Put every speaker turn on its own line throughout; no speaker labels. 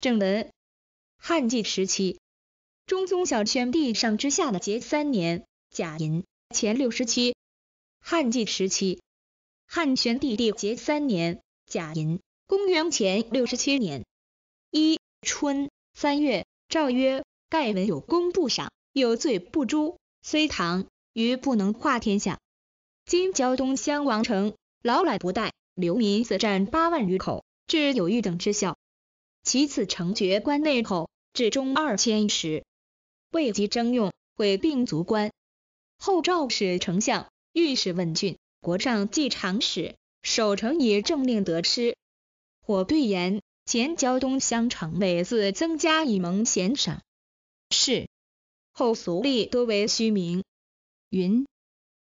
正文：汉晋时期，中宗小宣帝上之下的节三年甲寅前六十七。汉晋时期，汉宣帝帝节三年甲寅，公元前六十七年一春三月，诏曰：盖文有功不赏，有罪不诛，虽唐虞不能化天下。今胶东襄王城，劳来不待，流民死战八万余口，至有欲等之效。其次，承爵关内侯，至中二千石，未及征用，毁并卒官。后赵使丞相、御史问郡国上计长史，守城以政令得失。火对言，前交东乡城每自增加以蒙贤赏。是。后俗吏多为虚名。云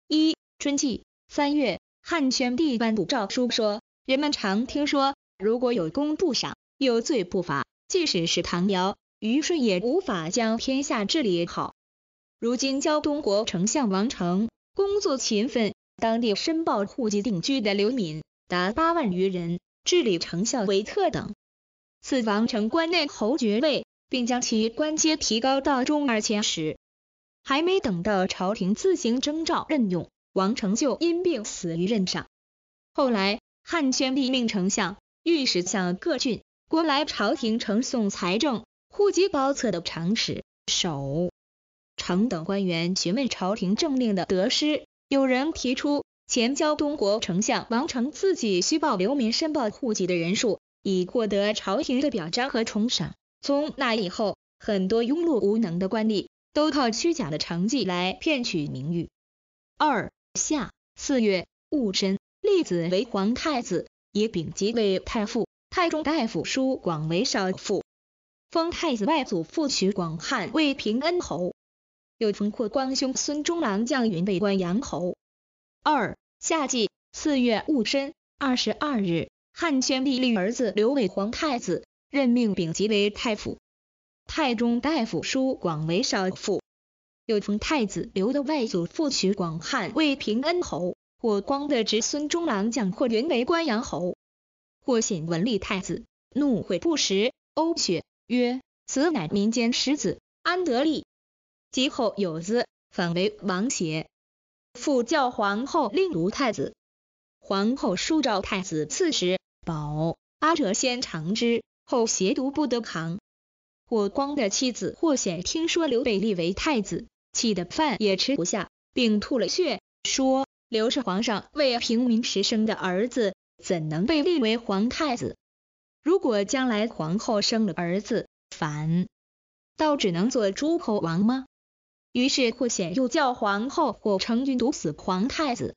一春季三月，汉宣帝颁布诏书说，人们常听说，如果有功不赏。有罪不罚，即使是唐尧、虞舜也无法将天下治理好。如今胶东国丞相王成工作勤奋，当地申报户籍定居的流民达八万余人，治理丞相为特等，赐王成关内侯爵位，并将其官阶提高到中二千石。还没等到朝廷自行征召任用，王成就因病死于任上。后来汉宣帝命丞相、御史向各郡。国来朝廷呈送财政、户籍、包册的常使、守、城等官员询问朝廷政令的得失，有人提出前交东国丞相王成自己虚报流民申报户籍的人数，以获得朝廷的表彰和重赏。从那以后，很多庸碌无能的官吏都靠虚假的成绩来骗取名誉。二夏四月戊申，立子为皇太子，也丙吉为太傅。太中大夫舒广为少妇，封太子外祖父徐广汉为平恩侯，又封霍光兄孙中郎将云为关阳侯。二夏季四月戊申，二十二日，汉宣帝立儿子刘伟皇太子，任命丙吉为太傅，太中大夫舒广为少傅，又封太子刘的外祖父徐广汉为平恩侯，霍光的侄孙中郎将霍云为关阳侯。霍显闻立太子，怒悔不食，呕血，曰：“此乃民间食子，安得立？”及后有子，反为王邪。复教皇后令毒太子，皇后书召太子赐食，宝阿者先尝之，后邪毒不得扛。霍光的妻子霍显听说刘备立为太子，气得饭也吃不下，并吐了血，说：“刘是皇上为平民时生的儿子。”怎能被立为皇太子？如果将来皇后生了儿子，反倒只能做诸侯王吗？于是霍显又叫皇后霍成君毒死皇太子。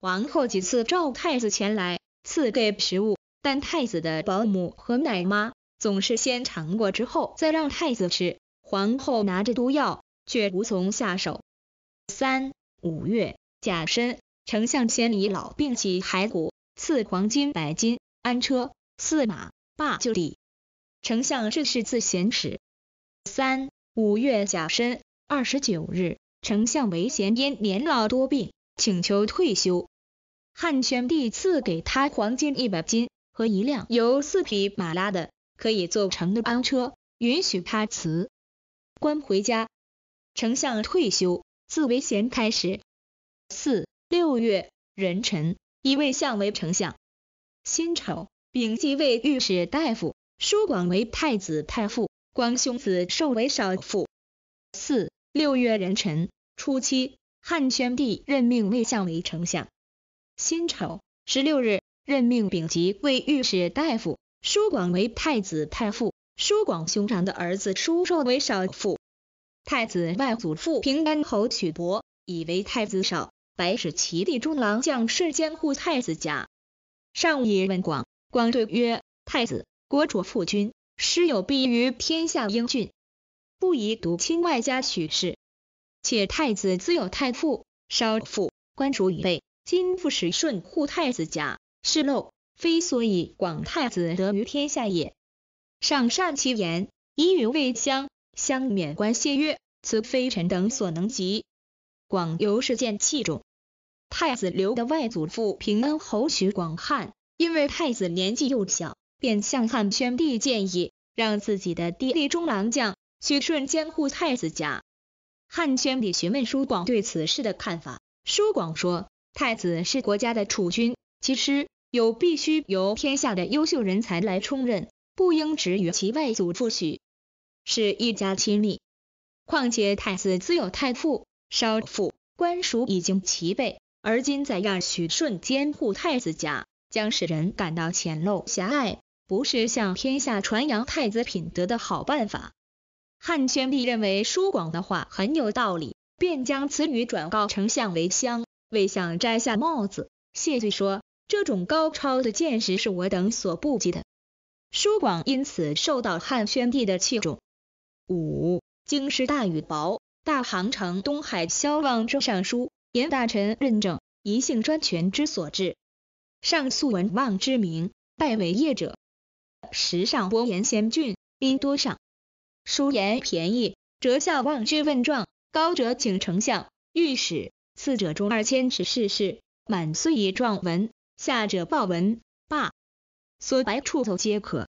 皇后几次召太子前来，赐给食物，但太子的保姆和奶妈总是先尝过之后再让太子吃。皇后拿着毒药，却无从下手。三五月，甲申，丞相千里老病起骸骨。赐黄金百斤，安车四马，罢就礼。丞相这是自贤始。三五月甲申二十九日，丞相韦贤因年老多病，请求退休。汉宣帝赐给他黄金一百斤和一辆由四匹马拉的可以做成的安车，允许他辞官回家。丞相退休，自韦贤开始。四六月壬辰。以魏相为丞相，辛丑，丙吉为御史大夫，叔广为太子太傅，光兄子寿为少傅。四六月壬辰初七，汉宣帝任命魏相为丞相，辛丑，十六日任命丙吉为御史大夫，叔广为太子太傅，叔广兄长的儿子叔寿为少傅。太子外祖父平安侯曲伯以为太子少。来使齐地中郎将，世监护太子甲。上以问广，广对曰：“太子国主父君，师有必于天下英俊，不宜独亲外家许氏。且太子自有太傅、少傅、官主以备。今副使顺护太子甲，是漏，非所以广太子得于天下也。”上善其言，以与魏相相免官谢曰：“此非臣等所能及。”广由是见器重。太子刘的外祖父平安侯许广汉，因为太子年纪幼小，便向汉宣帝建议，让自己的弟弟中郎将许顺监护太子家。汉宣帝询问舒广对此事的看法，舒广说：“太子是国家的储君，其实有必须由天下的优秀人才来充任，不应止于其外祖父许，是一家亲密。况且太子自有太傅、少傅，官属已经齐备。”而今在让许舜监护太子家，将使人感到浅陋狭隘，不是向天下传扬太子品德的好办法。汉宣帝认为舒广的话很有道理，便将此女转告丞相韦相。韦相摘下帽子谢罪说：“这种高超的见识是我等所不及的。”舒广因此受到汉宣帝的器重。五京师大雨雹，大行城东海萧望之上书。严大臣认证，一姓专权之所至。上素文望之名，拜为业者。时尚博言贤俊，宾多上。书言便宜，折下望之问状。高者请丞相、御史，次者中二千尺事事，满岁以状文，下者报文罢。所白处头皆可。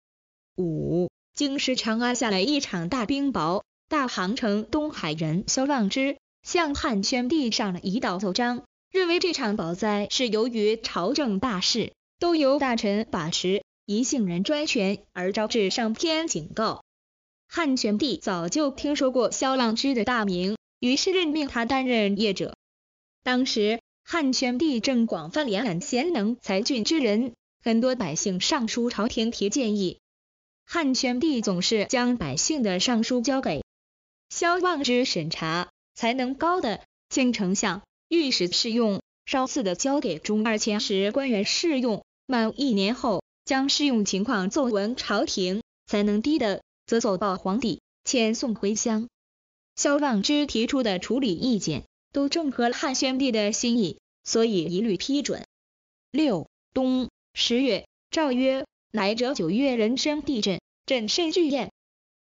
五，京师长安下了一场大冰雹。大行城东海人萧望之。向汉宣帝上了一道奏章，认为这场宝灾是由于朝政大事都由大臣把持，一姓人专权而招致上天警告。汉宣帝早就听说过萧望之的大名，于是任命他担任谒者。当时汉宣帝正广泛联揽贤能才俊之人，很多百姓上书朝廷提建议，汉宣帝总是将百姓的上书交给萧望之审查。才能高的，敬丞相、御史试用，稍次的交给中二前十官员试用，满一年后，将试用情况奏闻朝廷；才能低的，则奏报皇帝，遣送回乡。萧望之提出的处理意见，都正合汉宣帝的心意，所以一律批准。六冬十月，诏曰：来者九月人生地震，震甚巨验，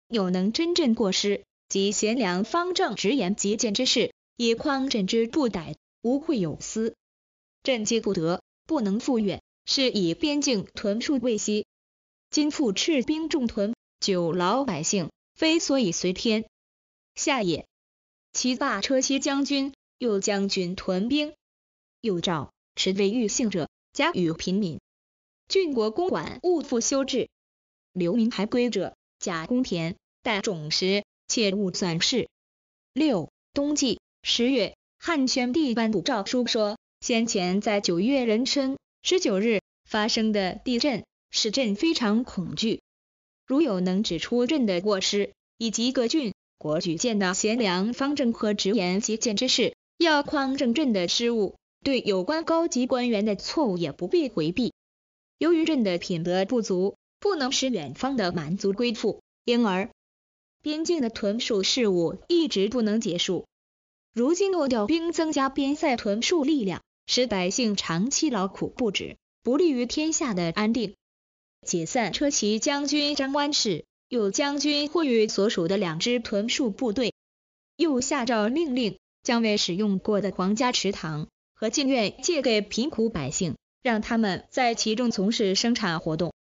有能真正过失。及贤良方正直言极谏之士，以匡朕之不逮，无愧有司。朕皆不得，不能复远，是以边境屯戍未息。今复赤兵重屯，久劳百姓，非所以随天下也。其罢车骑将军、右将军屯兵。又诏持为欲幸者，假与贫民郡国公馆，勿复修治。留民还归者，假公田，待种时切勿转世。六冬季十月，汉宣帝颁布诏书说，先前在九月壬申十九日发生的地震，使朕非常恐惧。如有能指出朕的过失，以及各郡国举荐的贤良方正和直言极谏之士，要匡正朕的失误，对有关高级官员的错误也不必回避。由于朕的品德不足，不能使远方的蛮族归附，因而。边境的屯戍事务一直不能结束。如今诺调兵增加边塞屯戍力量，使百姓长期劳苦不止，不利于天下的安定。解散车骑将军张安世、右将军呼吁所属的两支屯戍部队。又下诏命令，将未使用过的皇家池塘和禁苑借给贫苦百姓，让他们在其中从事生产活动。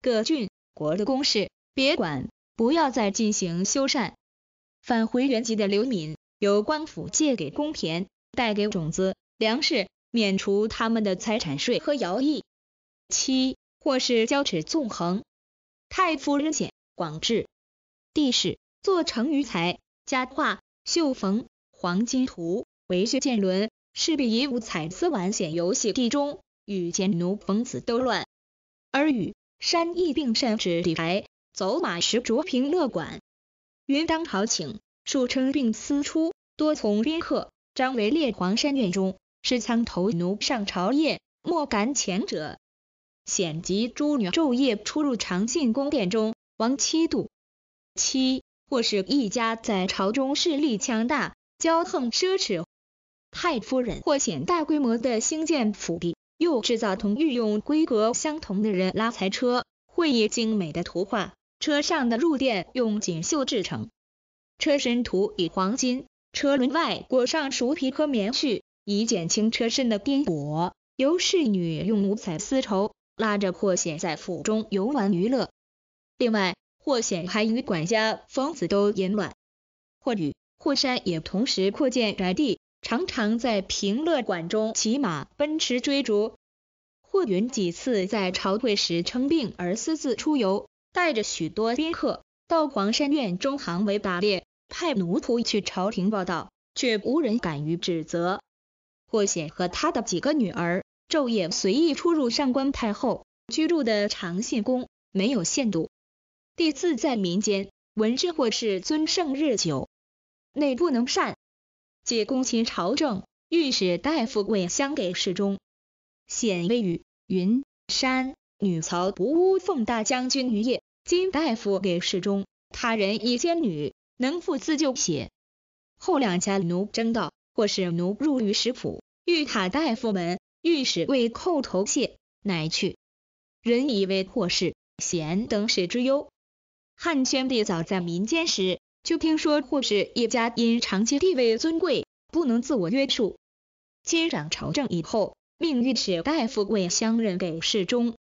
各郡国的公事，别管。不要再进行修缮，返回原籍的刘敏，由官府借给公田，带给种子、粮食，免除他们的财产税和徭役。七，或是交趾纵横，太夫人显广志，帝使做成鱼彩，加画绣缝黄金图，为学见轮，势必以五彩丝玩显游戏地中，与贱奴逢子都乱，而与山易并甚指李白。走马石竹，平乐馆。云当朝请，数称病私出，多从宾客。张为列黄山院中，失仓头奴上朝夜，莫敢前者。显及诸女昼夜出入长信宫殿中，亡七度。七或是一家在朝中势力强大，骄横奢侈。太夫人或显大规模的兴建府邸，又制造同御用规格相同的人拉财车，绘以精美的图画。车上的入垫用锦绣制成，车身涂以黄金，车轮外裹上熟皮和棉絮，以减轻车身的颠簸。由侍女用五彩丝绸拉着霍显在府中游玩娱乐。另外，霍显还与管家冯子都淫乱。霍宇、霍山也同时扩建宅地，常常在平乐馆中骑马奔驰追逐。霍云几次在朝会时称病而私自出游。带着许多宾客到黄山院中行围打猎，派奴仆去朝廷报道，却无人敢于指责。霍显和他的几个女儿昼夜随意出入上官太后居住的长信宫，没有限度。帝自在民间闻之，霍氏尊圣日久，内不能善，解公卿朝政，御史大夫未相给事中。显微语云山。女曹不污奉大将军于业，金大夫给侍中，他人一奸女能复自救邪？后两家奴争道，或使奴入于食府，御塔大夫门，御史为叩头谢，乃去。人以为或氏贤等世之忧。汉宣帝早在民间时，就听说或是一家因长期地位尊贵，不能自我约束，接掌朝政以后，命御史大夫为相任给侍中。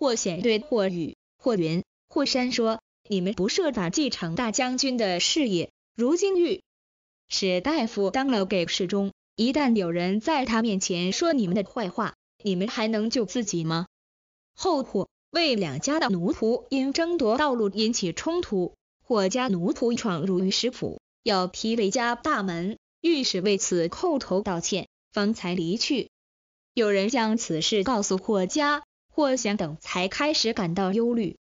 霍显对霍雨，霍云、霍山说：“你们不设法继承大将军的事业，如今遇史大夫当了给事中，一旦有人在他面前说你们的坏话，你们还能救自己吗？”后霍为两家的奴仆因争夺道路引起冲突，霍家奴仆闯入御史府，要踢魏家大门，御史为此叩头道歉，方才离去。有人将此事告诉霍家。霍显等才开始感到忧虑。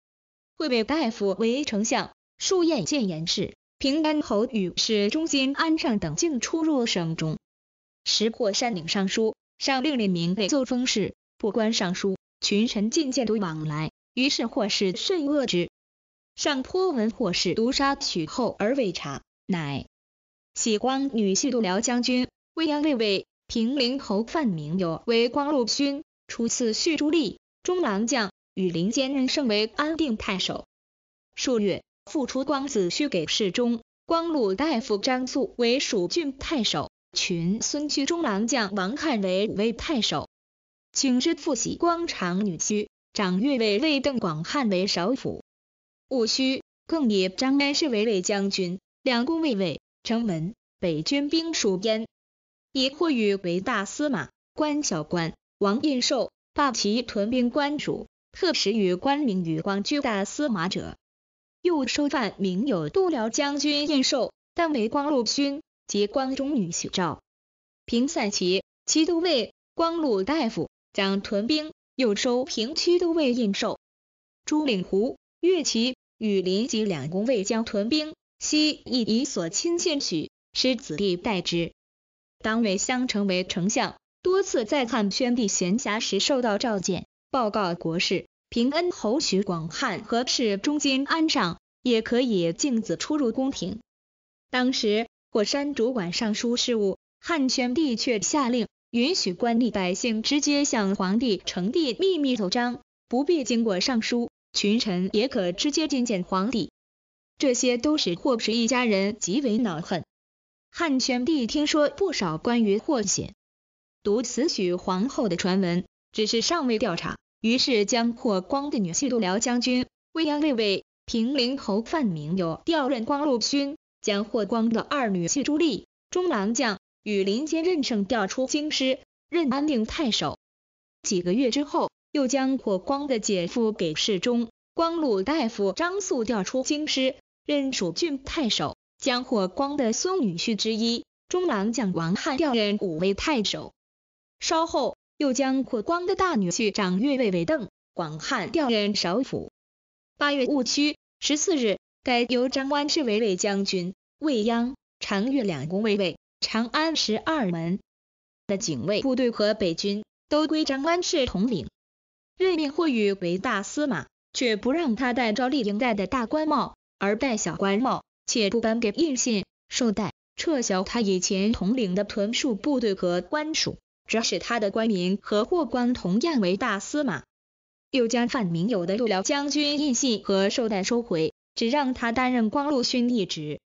会为大夫为丞相，数宴见言事，平安侯与使中心安上等竟出入省中。时霍山领尚书，上令令明被奏封事，不关尚书，群臣进谏都往来，于是霍氏甚恶之。上颇闻霍氏毒杀许后而未察，乃喜光女婿度辽将军、卫将军平陵侯范明友为光禄勋，初次叙朱棣。中郎将与林坚任盛为安定太守，数月复出光子虚给侍中，光禄大夫张素为蜀郡太守，群孙居中郎将王汉为为太守，请之父喜光长女婿长岳卫尉邓广汉为少府，戊戌更以张安世为卫将军，两宫卫尉城门北军兵属焉，以霍禹为大司马，关小官王印寿。大齐屯兵官主，特使与官名与光居大司马者，右收范明有度辽将军印绶，但为光禄勋，及光中女许诏。平塞齐，骑都尉，光禄大夫将屯兵，又收平曲都尉印绶，朱岭湖越骑与林及两宫卫将屯兵，悉以以所亲献许，使子弟代之，当为相成为丞相。多次在汉宣帝闲暇时受到召见，报告国事。平恩侯许广汉和侍中金安上也可以径自出入宫廷。当时霍山主管尚书事务，汉宣帝却下令允许官吏百姓直接向皇帝呈递秘密奏章，不必经过尚书。群臣也可直接觐见皇帝。这些都是霍氏一家人极为恼恨。汉宣帝听说不少关于霍显。读死许皇后的传闻，只是尚未调查，于是将霍光的女婿度辽将军、卫阳卫尉、平陵侯范明友调任光禄勋，将霍光的二女婿朱立、中郎将、与林间任胜调出京师，任安定太守。几个月之后，又将霍光的姐夫给侍中、光禄大夫张素调出京师，任蜀郡太守，将霍光的孙女婿之一中郎将王翰调任武威太守。稍后，又将霍光的大女婿长岳卫为邓广汉调任首府。八月戊戌十四日，改由张安世为卫将军，未央、长岳两宫卫尉、长安十二门的警卫部队和北军都归张安世统领。任命霍宇为大司马，却不让他戴赵丽颖戴的大官帽，而戴小官帽，且不颁给印信受戴撤销他以前统领的屯戍部队和官署。只使他的官名和霍光同样为大司马，又将范明友的右辽将军印信和绶带收回，只让他担任光禄勋一职。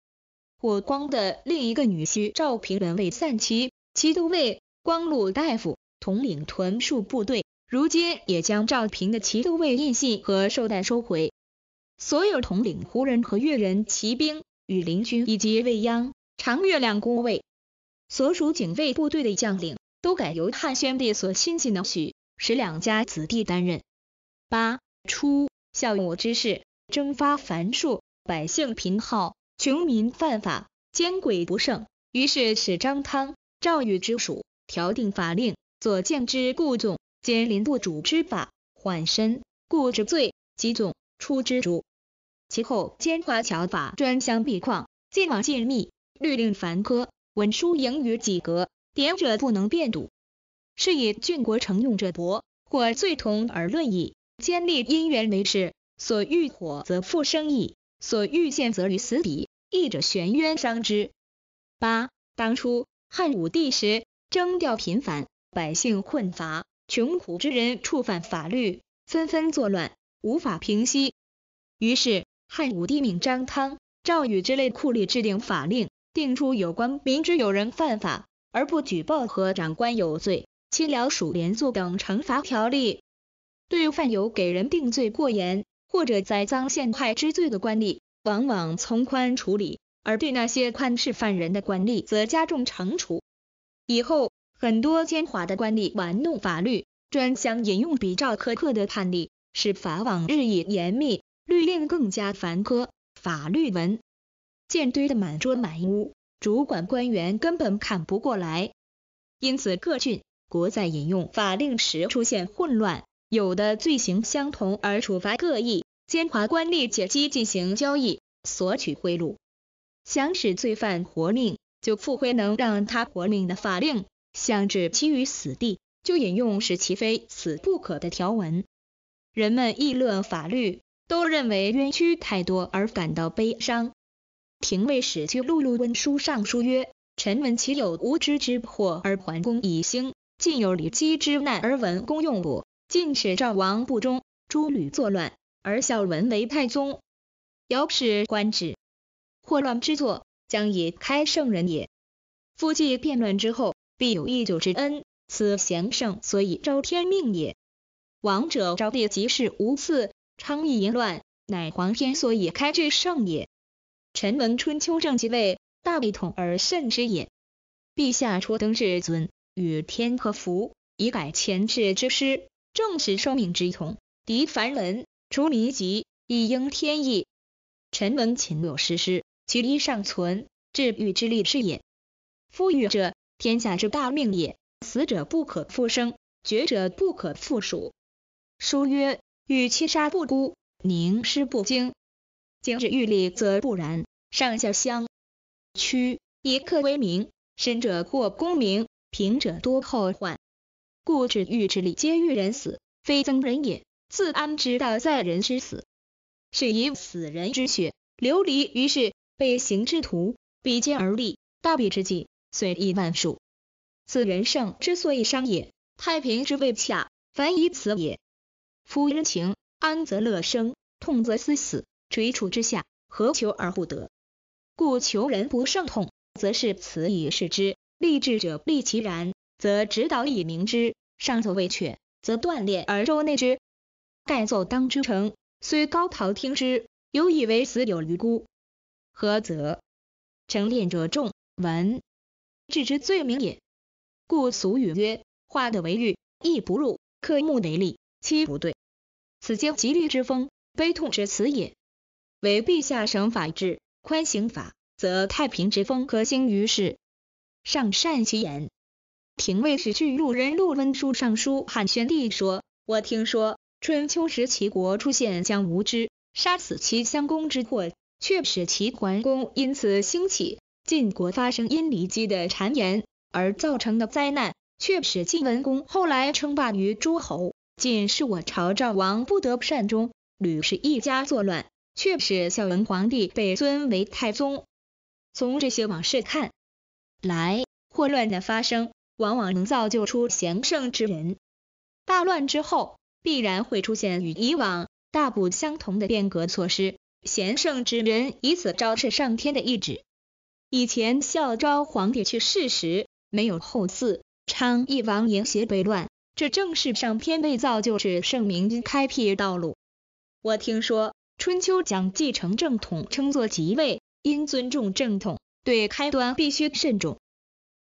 霍光的另一个女婿赵平本为散骑、骑都尉、光禄大夫，统领屯戍部队，如今也将赵平的骑都尉印信和绶带收回。所有统领胡人和越人骑兵、羽林军以及未央、长月两宫卫所属警卫部队的将领。都改由汉宣帝所亲近的许、使两家子弟担任。八初，孝武之事，征发繁数，百姓贫耗，穷民犯法，奸鬼不胜。于是使张汤、赵禹之属，调定法令，左将之故纵、兼林不主之法，缓身故之罪，及纵出之主。其后奸猾巧法，专相蔽况，晋王禁密，律令繁苛，文书盈于几格。点者不能辩堵，是以郡国承用者薄。或罪同而论矣。兼立因缘为事，所欲火则复生矣，所欲见则于死地。义者悬渊伤之。八当初汉武帝时征调频繁，百姓困乏，穷苦之人触犯法律，纷纷作乱，无法平息。于是汉武帝命张汤、赵禹之类酷吏制定法令，定出有关明知有人犯法。而不举报和长官有罪，侵僚属连坐等惩罚条例，对犯有给人定罪过严或者栽赃陷害之罪的官吏，往往从宽处理；而对那些宽视犯人的官吏，则加重惩处。以后，很多奸猾的官吏玩弄法律，专想引用比照苛刻的判例，使法网日益严密，律令更加繁苛，法律文件堆得满桌满屋。主管官员根本砍不过来，因此各郡国在引用法令时出现混乱，有的罪行相同而处罚各异，奸猾官吏借机进行交易，索取贿赂。想使罪犯活命，就复会能让他活命的法令；想置其于死地，就引用使其非死不可的条文。人们议论法律，都认为冤屈太多而感到悲伤。廷尉使去录录文书，上书曰：“臣闻其有无知之祸，而桓公以兴；晋有李姬之难，而文公用我；晋使赵王不忠，诸吕作乱，而孝文为太宗。尧使官职，祸乱之作，将以开圣人也。夫既变乱之后，必有一久之恩，此贤圣所以昭天命也。王者昭帝即是无嗣，昌邑淫乱，乃皇天所以开至圣也。”臣闻春秋正即位，大一统而甚之也。陛下初登至尊，与天和符，以改前治之师，正是受命之统，敌凡伦，除民疾，以应天意。臣闻秦穆师师，其一尚存，治狱之力是也。夫狱者，天下之大命也。死者不可复生，绝者不可复属。书曰：欲七杀不孤，宁失不惊。今之欲利，则不然，上下相驱以刻为名，深者或功名，贫者多后患。故知欲之利，皆欲人死，非增人也。自安之道，在人之死。是以死人之血流离于世，被刑之徒比肩而立，大比之际，损益万数。此人圣之所以伤也。太平之谓下，凡以此也。夫人情，安则乐生，痛则思死。垂处之下，何求而不得？故求人不胜痛，则是此以示之。立志者立其然，则指导以明之。上奏未却，则锻炼而周内之。盖奏当之诚，虽高陶听之，犹以为死有余辜。何则？诚练者众，闻至之罪名也。故俗语曰：“化德为玉，意不入；克木为栗，漆不对。”此皆极利之风，悲痛之词也。为陛下省法治，宽刑法，则太平之风可兴于世。上善其言。廷尉史巨路人陆温，书上书汉宣帝说：“我听说春秋时齐国出现将无知，杀死齐襄公之祸，却使齐桓公因此兴起；晋国发生因离基的谗言而造成的灾难，却使晋文公后来称霸于诸侯。晋是我朝赵王不得不善终，吕氏一家作乱。”却是孝文皇帝被尊为太宗。从这些往事看来，祸乱的发生往往能造就出贤圣之人。大乱之后，必然会出现与以往大不相同的变革措施。贤圣之人以此昭示上天的意志。以前孝昭皇帝去世时没有后嗣，昌邑王迎邪被乱，这正是上天为造就是圣明君开辟道路。我听说。春秋将继承正统称作即位，应尊重正统，对开端必须慎重。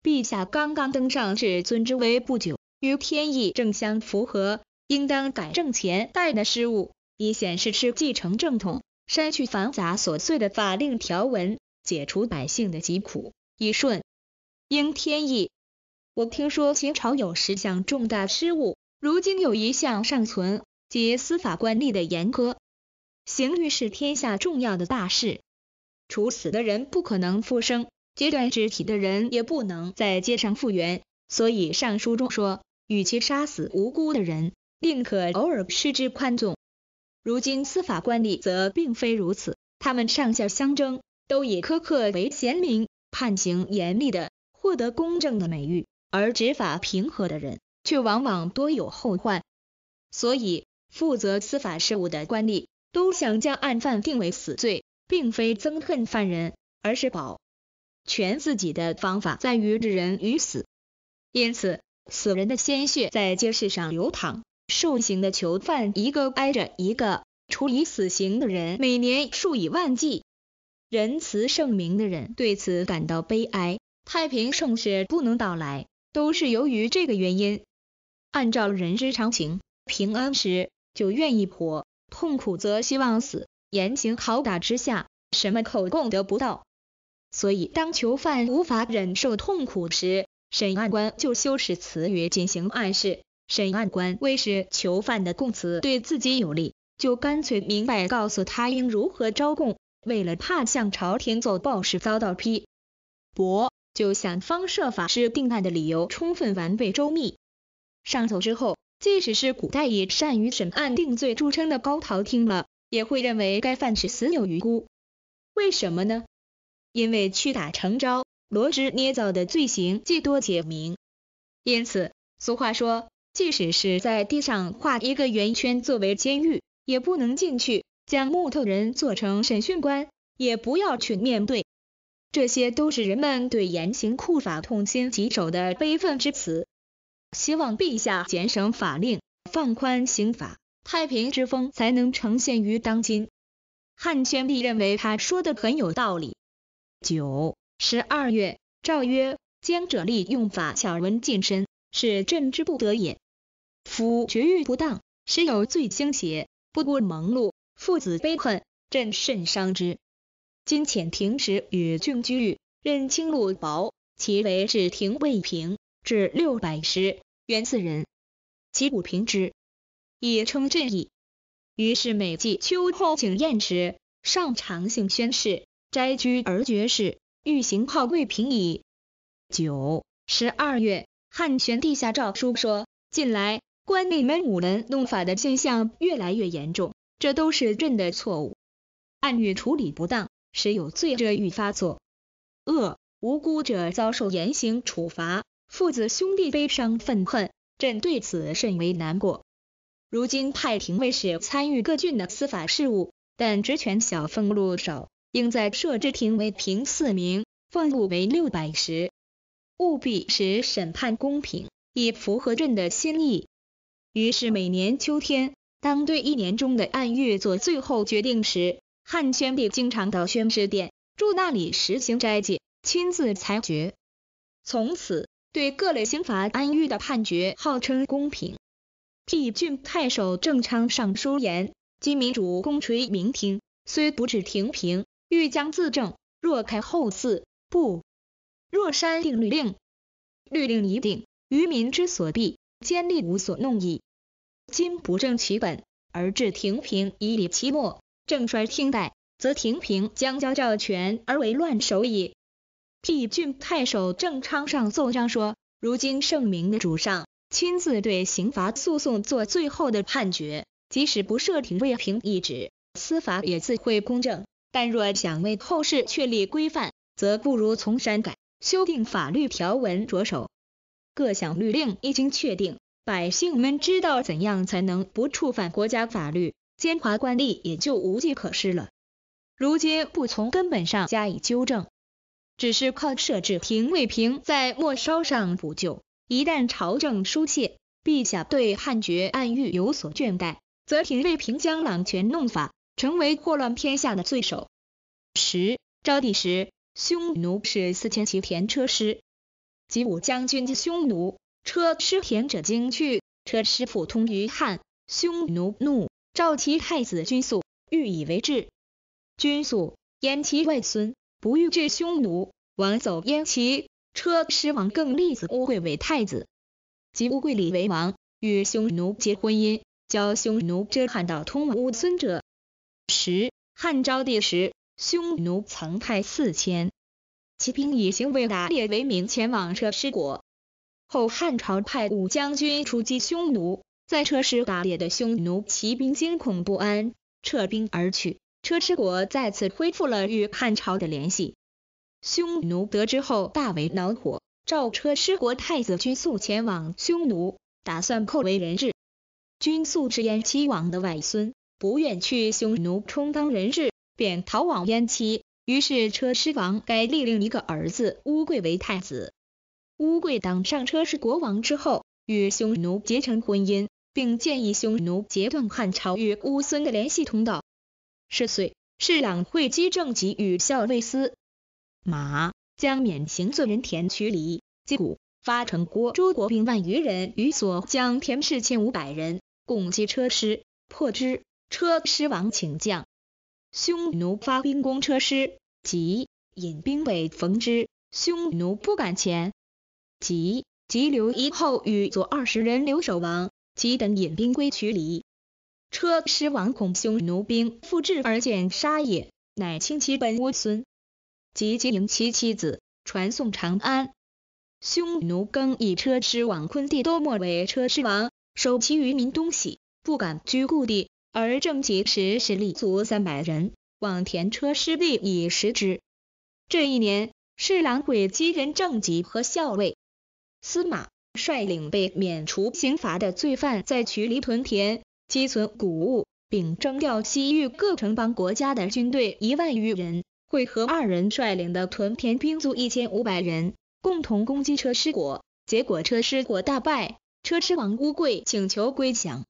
陛下刚刚登上至尊之位不久，与天意正相符合，应当改正前代的失误，以显示是继承正统，删去繁杂琐碎的法令条文，解除百姓的疾苦，以顺应天意。我听说秦朝有十项重大失误，如今有一项尚存，即司法官吏的严苛。刑狱是天下重要的大事，处死的人不可能复生，截断肢体的人也不能在街上复原，所以上书中说，与其杀死无辜的人，宁可偶尔施之宽纵。如今司法官吏则并非如此，他们上下相争，都以苛刻为贤明，判刑严厉的获得公正的美誉，而执法平和的人却往往多有后患。所以负责司法事务的官吏。都想将案犯定为死罪，并非憎恨犯人，而是保全自己的方法在于置人于死。因此，死人的鲜血在街市上流淌，受刑的囚犯一个挨着一个，处以死刑的人每年数以万计。仁慈圣明的人对此感到悲哀，太平盛世不能到来，都是由于这个原因。按照人之常情，平安时就愿意活。痛苦则希望死，严刑拷打之下，什么口供得不到。所以当囚犯无法忍受痛苦时，审案官就修饰词语进行暗示。审案官为使囚犯的供词对自己有利，就干脆明白告诉他应如何招供。为了怕向朝廷奏报时遭到批驳，就想方设法使定案的理由充分完备周密。上奏之后。即使是古代以善于审案定罪著称的高陶听了，也会认为该犯是死有余辜。为什么呢？因为屈打成招、罗织捏造的罪行既多且明。因此，俗话说，即使是在地上画一个圆圈作为监狱，也不能进去；将木头人做成审讯官，也不要去面对。这些都是人们对严刑酷法痛心疾首的悲愤之词。希望陛下减省法令，放宽刑罚，太平之风才能呈现于当今。汉宣帝认为他说的很有道理。九十二月，诏曰：将者利用法，巧文近身，是朕之不得也。夫绝育不当，时有罪轻邪，不顾蒙路，父子悲恨，朕甚伤之。今遣廷使与郡居狱，任轻禄薄，其为治廷未平。至六百时，元四人，其五平之，以称朕矣。于是每季秋后请宴时，上长兴宣誓，斋居而绝食，欲行好贵平矣。九十二月，汉宣帝下诏书说，近来官吏们五文弄法的现象越来越严重，这都是朕的错误，按律处理不当，使有罪者欲发作，恶无辜者遭受严刑处罚。父子兄弟悲伤愤恨，朕对此甚为难过。如今派廷尉使参与各郡的司法事务，但职权小，俸禄少，应在设置廷尉平四名，俸禄为六百石，务必使审判公平，以符合朕的心意。于是每年秋天，当对一年中的按月做最后决定时，汉宣帝经常到宣室殿，住那里实行斋戒，亲自裁决。从此。对各类刑罚、安狱的判决，号称公平。辟郡太守郑昌上书言：今民主公垂明庭，虽不至停平，欲将自正。若开后嗣，不若删定律令。律令已定，愚民之所必，坚立无所弄矣。今不正其本，而至停平以理其末，正衰听代，则停平将交赵权而为乱首矣。替郡太守郑昌上奏章说，如今圣明的主上亲自对刑罚诉讼做最后的判决，即使不设廷尉平一旨，司法也自会公正。但若想为后世确立规范，则不如从删改、修订法律条文着手。各项律令一经确定，百姓们知道怎样才能不触犯国家法律，奸猾官吏也就无计可施了。如今不从根本上加以纠正。只是靠设置廷尉平在末梢上补救，一旦朝政疏泄，陛下对汉爵暗狱有所倦怠，则廷尉平将揽权弄法，成为祸乱天下的罪首。十昭帝时，匈奴是四千骑田车师，及武将军匈奴车师田者惊去，车师傅通于汉，匈奴怒，召其太子军素，欲以为质。军素言其外孙。不欲治匈奴，王走燕齐。车师王更立子乌贵为太子，即乌贵李为王，与匈奴结婚姻，教匈奴遮汉道通乌孙者。十，汉昭帝时，匈奴曾派四千骑兵以行为打猎为名前往车师国，后汉朝派五将军出击匈奴，在车师打猎的匈奴骑兵惊恐不安，撤兵而去。车迟国再次恢复了与汉朝的联系，匈奴得知后大为恼火，召车师国太子军速前往匈奴，打算扣为人质。军速是燕齐王的外孙，不愿去匈奴充当人质，便逃往燕齐。于是车师王改立另一个儿子乌贵为太子。乌贵当上车师国王之后，与匈奴结成婚姻，并建议匈奴截断汉朝与乌孙的联系通道。十岁，侍郎会稽正吉与校尉司马将免刑罪人田渠里击鼓，发成郭诸国兵万余人于所将田氏千五百人，共击车师，破之。车师王请将，匈奴发兵攻车师，即引兵北逢之，匈奴不敢前。即即留一后与左二十人留守王，即等引兵归渠里。车师王恐匈奴兵复至而见杀也，乃轻其本乌孙，即即迎其妻子，传送长安。匈奴更以车师王昆地多莫为车师王，守其余民东徙，不敢居故地，而正其时实力足三百人，往田车师地以食之。这一年，侍郎鬼积人正己和校尉司马率领被免除刑罚的罪犯，在曲里屯田。积存谷物，并征调西域各城邦国家的军队一万余人，会合二人率领的屯田兵卒一千五百人，共同攻击车师国。结果车师国大败，车师王乌贵请求归降。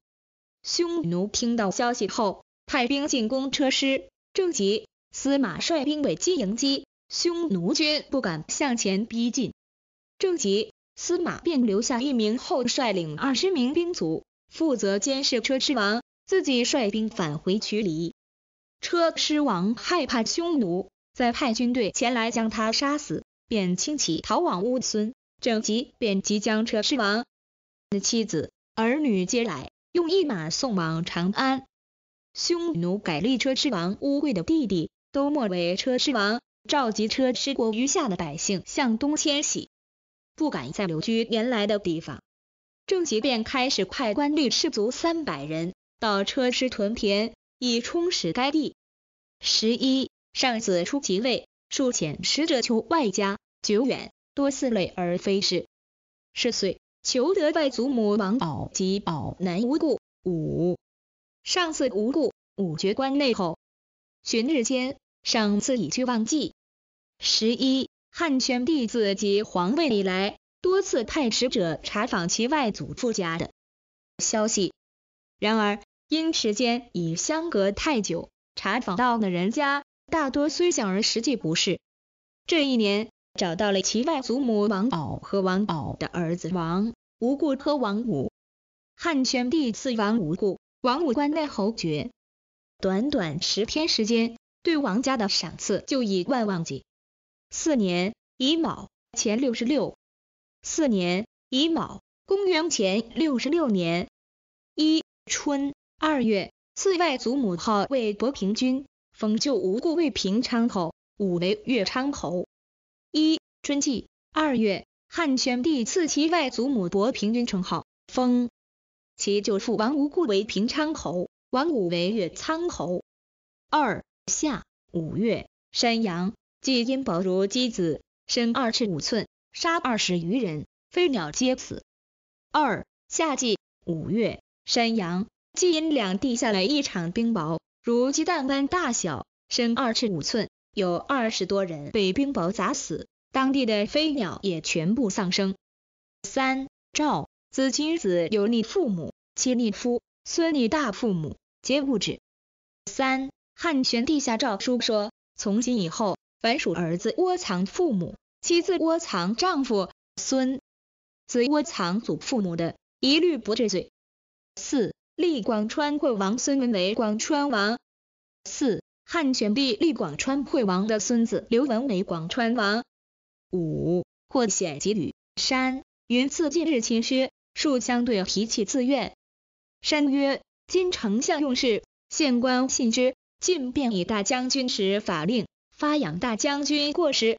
匈奴听到消息后，派兵进攻车师。正吉司马率兵尾击迎击，匈奴军不敢向前逼近。正吉司马便留下一名后，率领二十名兵卒。负责监视车师王，自己率兵返回渠里。车师王害怕匈奴，再派军队前来将他杀死，便轻骑逃往乌孙。郑吉便即将车师王的妻子、儿女接来，用一马送往长安。匈奴改立车师王乌贵的弟弟都莫为车师王，召集车师国余下的百姓向东迁徙，不敢再留居原来的地方。郑吉便开始派官吏士卒三百人到车师屯田，以充实该地。十一，上子出即位，数遣使者求外家久远，多四累而非是。十岁，求得外祖母王宝及宝男无故五。上次无故五绝关内后，旬日间，上赐以去忘记。十一，汉宣帝自即皇位以来。多次派使者查访其外祖父家的消息，然而因时间已相隔太久，查访到的人家，大多虽想而实际不是。这一年找到了其外祖母王宝和王宝的儿子王无故和王武。汉宣帝赐王无故、王武关内侯爵。短短十天时间，对王家的赏赐就以万万计。四年乙卯前六十六。四年乙卯，公元前六十六年，一春二月，赐外祖母号为伯平君，封就无故为平昌侯，五为越昌侯。一春季二月，汉宣帝赐其外祖母伯平君称号，封其舅父王无故为平昌侯，王武为越昌侯。二夏五月，山阳即阴宝如姬子，身二尺五寸。杀二十余人，飞鸟皆死。二夏季五月，山阳济阴两地下了一场冰雹，如鸡蛋般大小，深二尺五寸，有二十多人被冰雹砸死，当地的飞鸟也全部丧生。三赵子君子有逆父母，妻逆夫，孙逆大父母，皆不止。三汉宣帝下诏书说，从今以后，凡属儿子窝藏父母。妻子窝藏丈夫，孙子窝藏祖父母的，一律不治罪。四、立广川惠王孙文为广川王。四、汉宣帝立广川惠王的孙子刘文为广川王。五、或显及吕山云次近日勤薛数相对，脾气自愿。山曰：今丞相用事，县官信之，晋便以大将军时法令发扬大将军过失。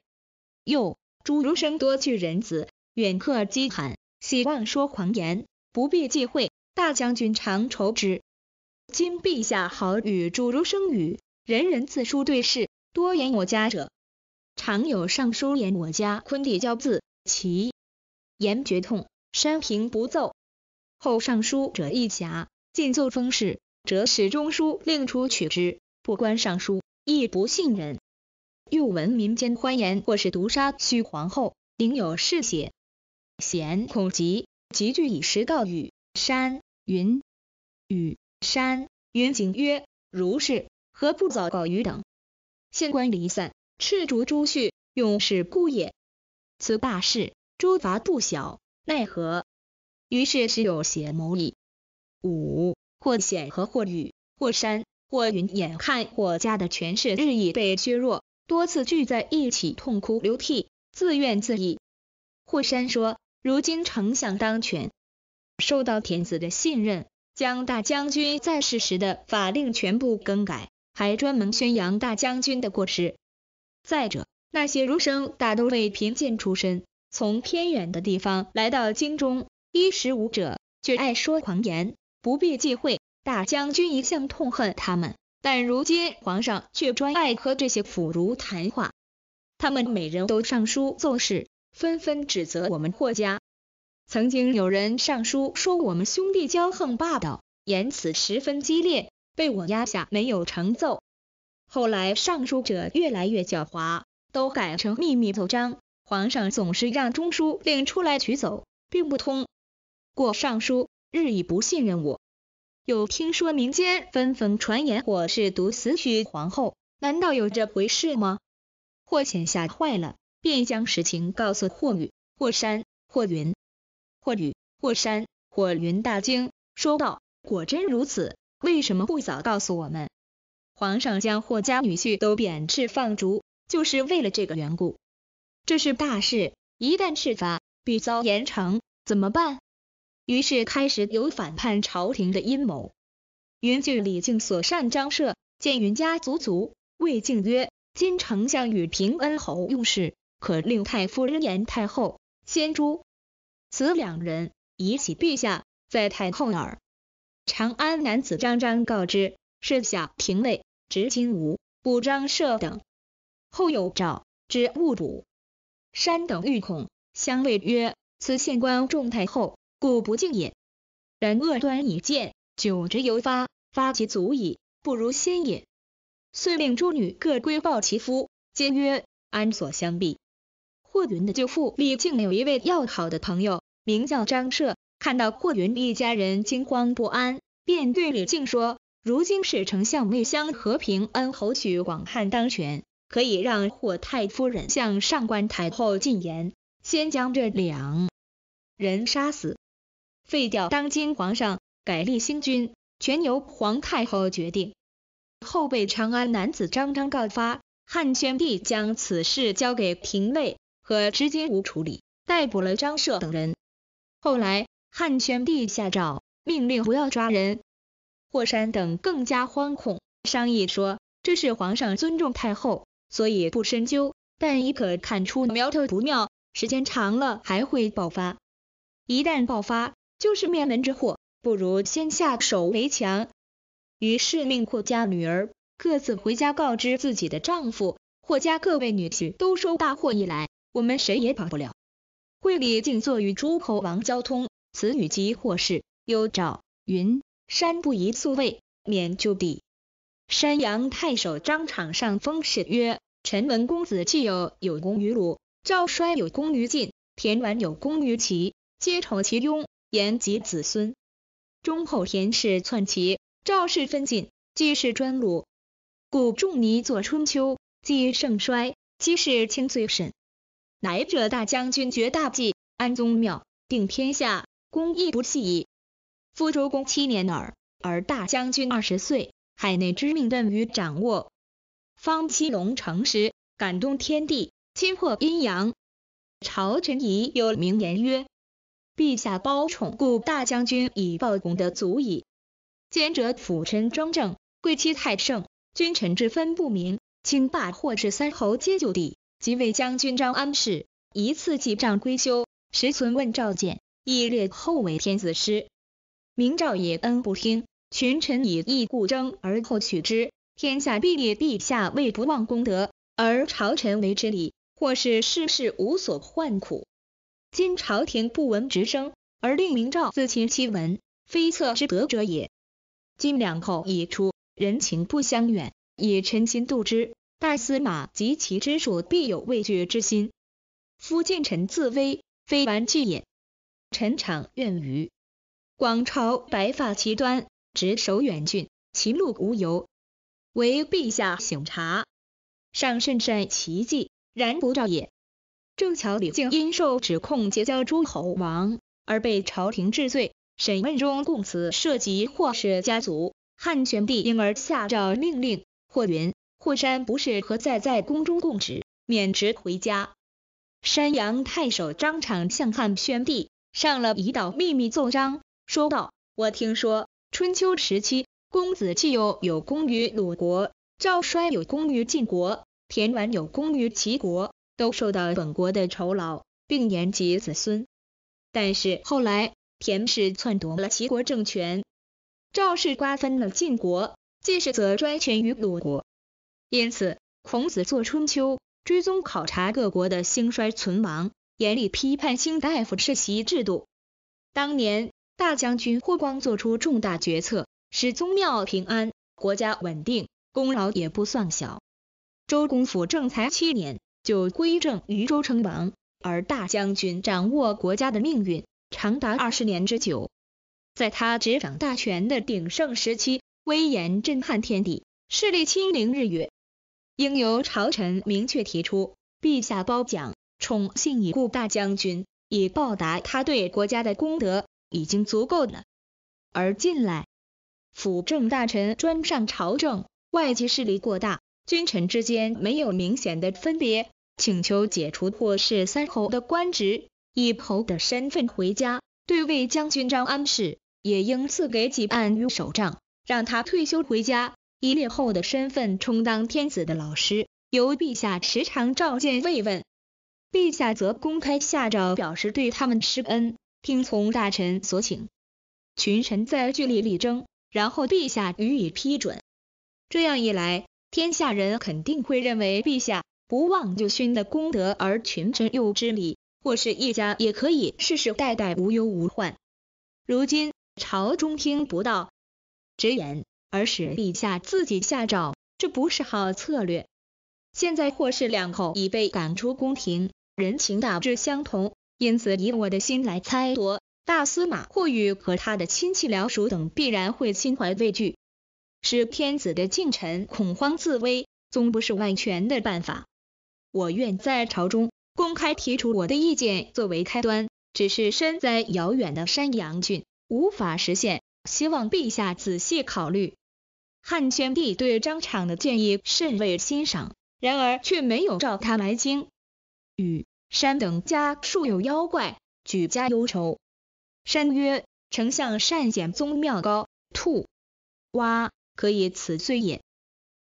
又诸儒生多聚人子，远客饥寒，喜妄说狂言，不必忌讳。大将军常愁之。今陛下好与诸儒生语，人人自书对视，多言我家者。常有上书言我家昆弟教字，其言绝痛，山平不奏。后上书者一假，尽奏封事，辄使中书令出取之，不观上书，亦不信人。又闻民间欢言，或是毒杀须皇后，顶有嗜血，贤恐急，急具以实告语，山云。雨山云景曰：如是，何不早告于等？县官离散，赤足朱旭，用是故也。此大事，诸罚不小，奈何？于是只有邪谋矣。五或显和，或雨，或山，或云，眼看或家的权势日益被削弱。多次聚在一起痛哭流涕，自怨自艾。霍山说，如今丞相当权，受到天子的信任，将大将军在世时的法令全部更改，还专门宣扬大将军的过失。再者，那些儒生大都为贫贱出身，从偏远的地方来到京中，衣食无着，却爱说狂言，不必忌讳。大将军一向痛恨他们。但如今皇上却专爱和这些腐儒谈话，他们每人都上书奏事，纷纷指责我们霍家。曾经有人上书说我们兄弟骄横霸道，言辞十分激烈，被我压下没有成奏。后来上书者越来越狡猾，都改成秘密奏章，皇上总是让中书令出来取走，并不通过上书，日益不信任我。有听说民间纷纷传言我是毒死许皇后，难道有这回事吗？霍潜吓坏了，便将实情告诉霍雨、霍山、霍云、霍雨、霍山、霍云。大惊，说道：“果真如此，为什么不早告诉我们？皇上将霍家女婿都贬斥放逐，就是为了这个缘故。这是大事，一旦事发，必遭严惩，怎么办？”于是开始有反叛朝廷的阴谋。云具李靖所善张赦，见云家族族魏靖曰：“今丞相与平恩侯用事，可令太夫人言太后，先诛此两人，以起陛下，在太后耳。”长安男子张张告之，是小廷尉，执金吾、补张赦等。后有诏，之误主山等欲恐，相谓曰：“此县官重太后。”故不敬也。然恶端已见，久之犹发，发其足矣，不如先也。遂令诸女各归报其夫，皆曰安所相避？霍云的舅父李靖有一位要好的朋友，名叫张赦，看到霍云一家人惊慌不安，便对李靖说，如今是丞相魏相和平安侯许广汉当权，可以让霍太夫人向上官太后进言，先将这两人杀死。废掉当今皇上，改立新君，全由皇太后决定。后被长安男子张张告发，汉宣帝将此事交给廷尉和执金吾处理，逮捕了张赦等人。后来汉宣帝下诏，命令不要抓人。霍山等更加惶恐，商议说，这是皇上尊重太后，所以不深究。但已可看出苗头不妙，时间长了还会爆发。一旦爆发，就是灭门之祸，不如先下手为强。于是命霍家女儿各自回家告知自己的丈夫，霍家各位女婿都说大祸一来，我们谁也跑不了。惠里静坐与诸侯王交通，此女及霍氏有诏云，山不宜素位，免就地。山阳太守张敞上封事曰：陈文公子既有有功于鲁，赵衰有功于晋，田完有功于齐，皆宠其庸。言及子孙，中后田氏篡齐，赵氏分晋，季氏专鲁，故仲尼作《春秋》，季盛衰。季氏倾最甚，乃者大将军绝大计，安宗庙，定天下，公亦不弃矣。夫周公七年耳，而大将军二十岁，海内之命镇于掌握。方七龙成时，感动天地，亲破阴阳。朝臣已有名言曰。陛下褒宠，故大将军以报功德足矣。兼者辅臣庄正，贵戚太盛，君臣之分不明。卿霸或至三侯皆就地，即为将军张安世，一次记账归休。时存问召见，亦列后为天子师。明诏也恩不听，群臣以义固争而后取之，天下必列陛下为不忘功德，而朝臣为之礼，或是世事无所患苦。今朝廷不闻直声，而令明诏自亲其文，非策之得者也。今两口已出，人情不相远，以臣心度之，大司马及其之属必有畏惧之心。夫近臣自危，非完计也。臣常愿于广朝白发其端，执守远郡，其路无由，唯陛下省察，上甚善其计，然不召也。正巧李靖因受指控结交诸侯王而被朝廷治罪，审问中供词涉及霍氏家族，汉宣帝因而下诏命令霍云、霍山不是何在在宫中供职，免职回家。山阳太守张敞向汉宣帝上了一道秘密奏章，说道：“我听说春秋时期，公子季友有功于鲁国，赵衰有功于晋国，田完有功于齐国。”都受到本国的酬劳，并延及子孙。但是后来，田氏篡夺了齐国政权，赵氏瓜分了晋国，季氏则专权于鲁国。因此，孔子作《春秋》，追踪考察各国的兴衰存亡，严厉批判卿大夫世袭制度。当年，大将军霍光做出重大决策，使宗庙平安，国家稳定，功劳也不算小。周公辅政才七年。就归政于周称王，而大将军掌握国家的命运，长达二十年之久。在他执掌大权的鼎盛时期，威严震撼天地，势力亲临日月。应由朝臣明确提出，陛下褒奖宠幸以故大将军，以报答他对国家的功德，已经足够了。而近来辅政大臣专上朝政，外戚势力过大，君臣之间没有明显的分别。请求解除或是三侯的官职，以侯的身份回家。对魏将军张安世，也应赐给几案与手杖，让他退休回家，以列后的身份充当天子的老师，由陛下时常召见慰问。陛下则公开下诏表示对他们施恩，听从大臣所请。群臣再据理力争，然后陛下予以批准。这样一来，天下人肯定会认为陛下。不忘旧勋的功德而群臣又知礼，或是一家也可以世世代代无忧无患。如今朝中听不到直言，而使陛下自己下诏，这不是好策略。现在霍氏两口已被赶出宫廷，人情大致相同，因此以我的心来猜度，大司马霍宇和他的亲戚僚属等必然会心怀畏惧，使天子的近臣恐慌自危，总不是万全的办法。我愿在朝中公开提出我的意见作为开端，只是身在遥远的山阳郡，无法实现，希望陛下仔细考虑。汉宣帝对张敞的建议甚为欣赏，然而却没有召他来京。禹山等家数有妖怪，举家忧愁。山曰：“丞相善显宗庙高兔蛙，可以此罪也。”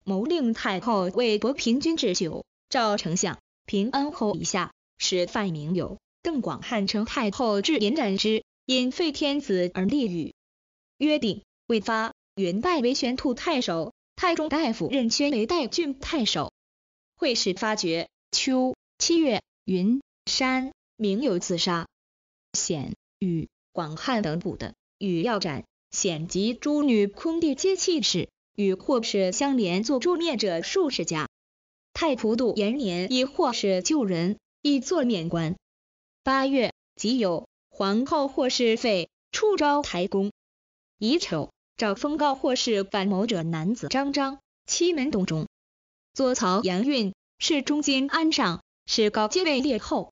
谋令太后为博平君置酒。赵丞相、平安侯以下，使范明友、邓广汉、称太后至，延展之。因废天子而立禹。约定未发。云代为玄兔太守，太中大夫任宣为代郡太守。会使发觉，秋七月，云、山、明有自杀。显、禹、广汉等捕的，禹要斩，显及诸女空地皆弃市。与祸事相连，坐诛灭者数十家。太仆度延年，亦或是救人，亦做免官。八月，即有皇后或是废，出招台公。乙丑，赵丰告或是反谋者男子张张，七门东中。左曹杨运是中间安上，是高阶位列后。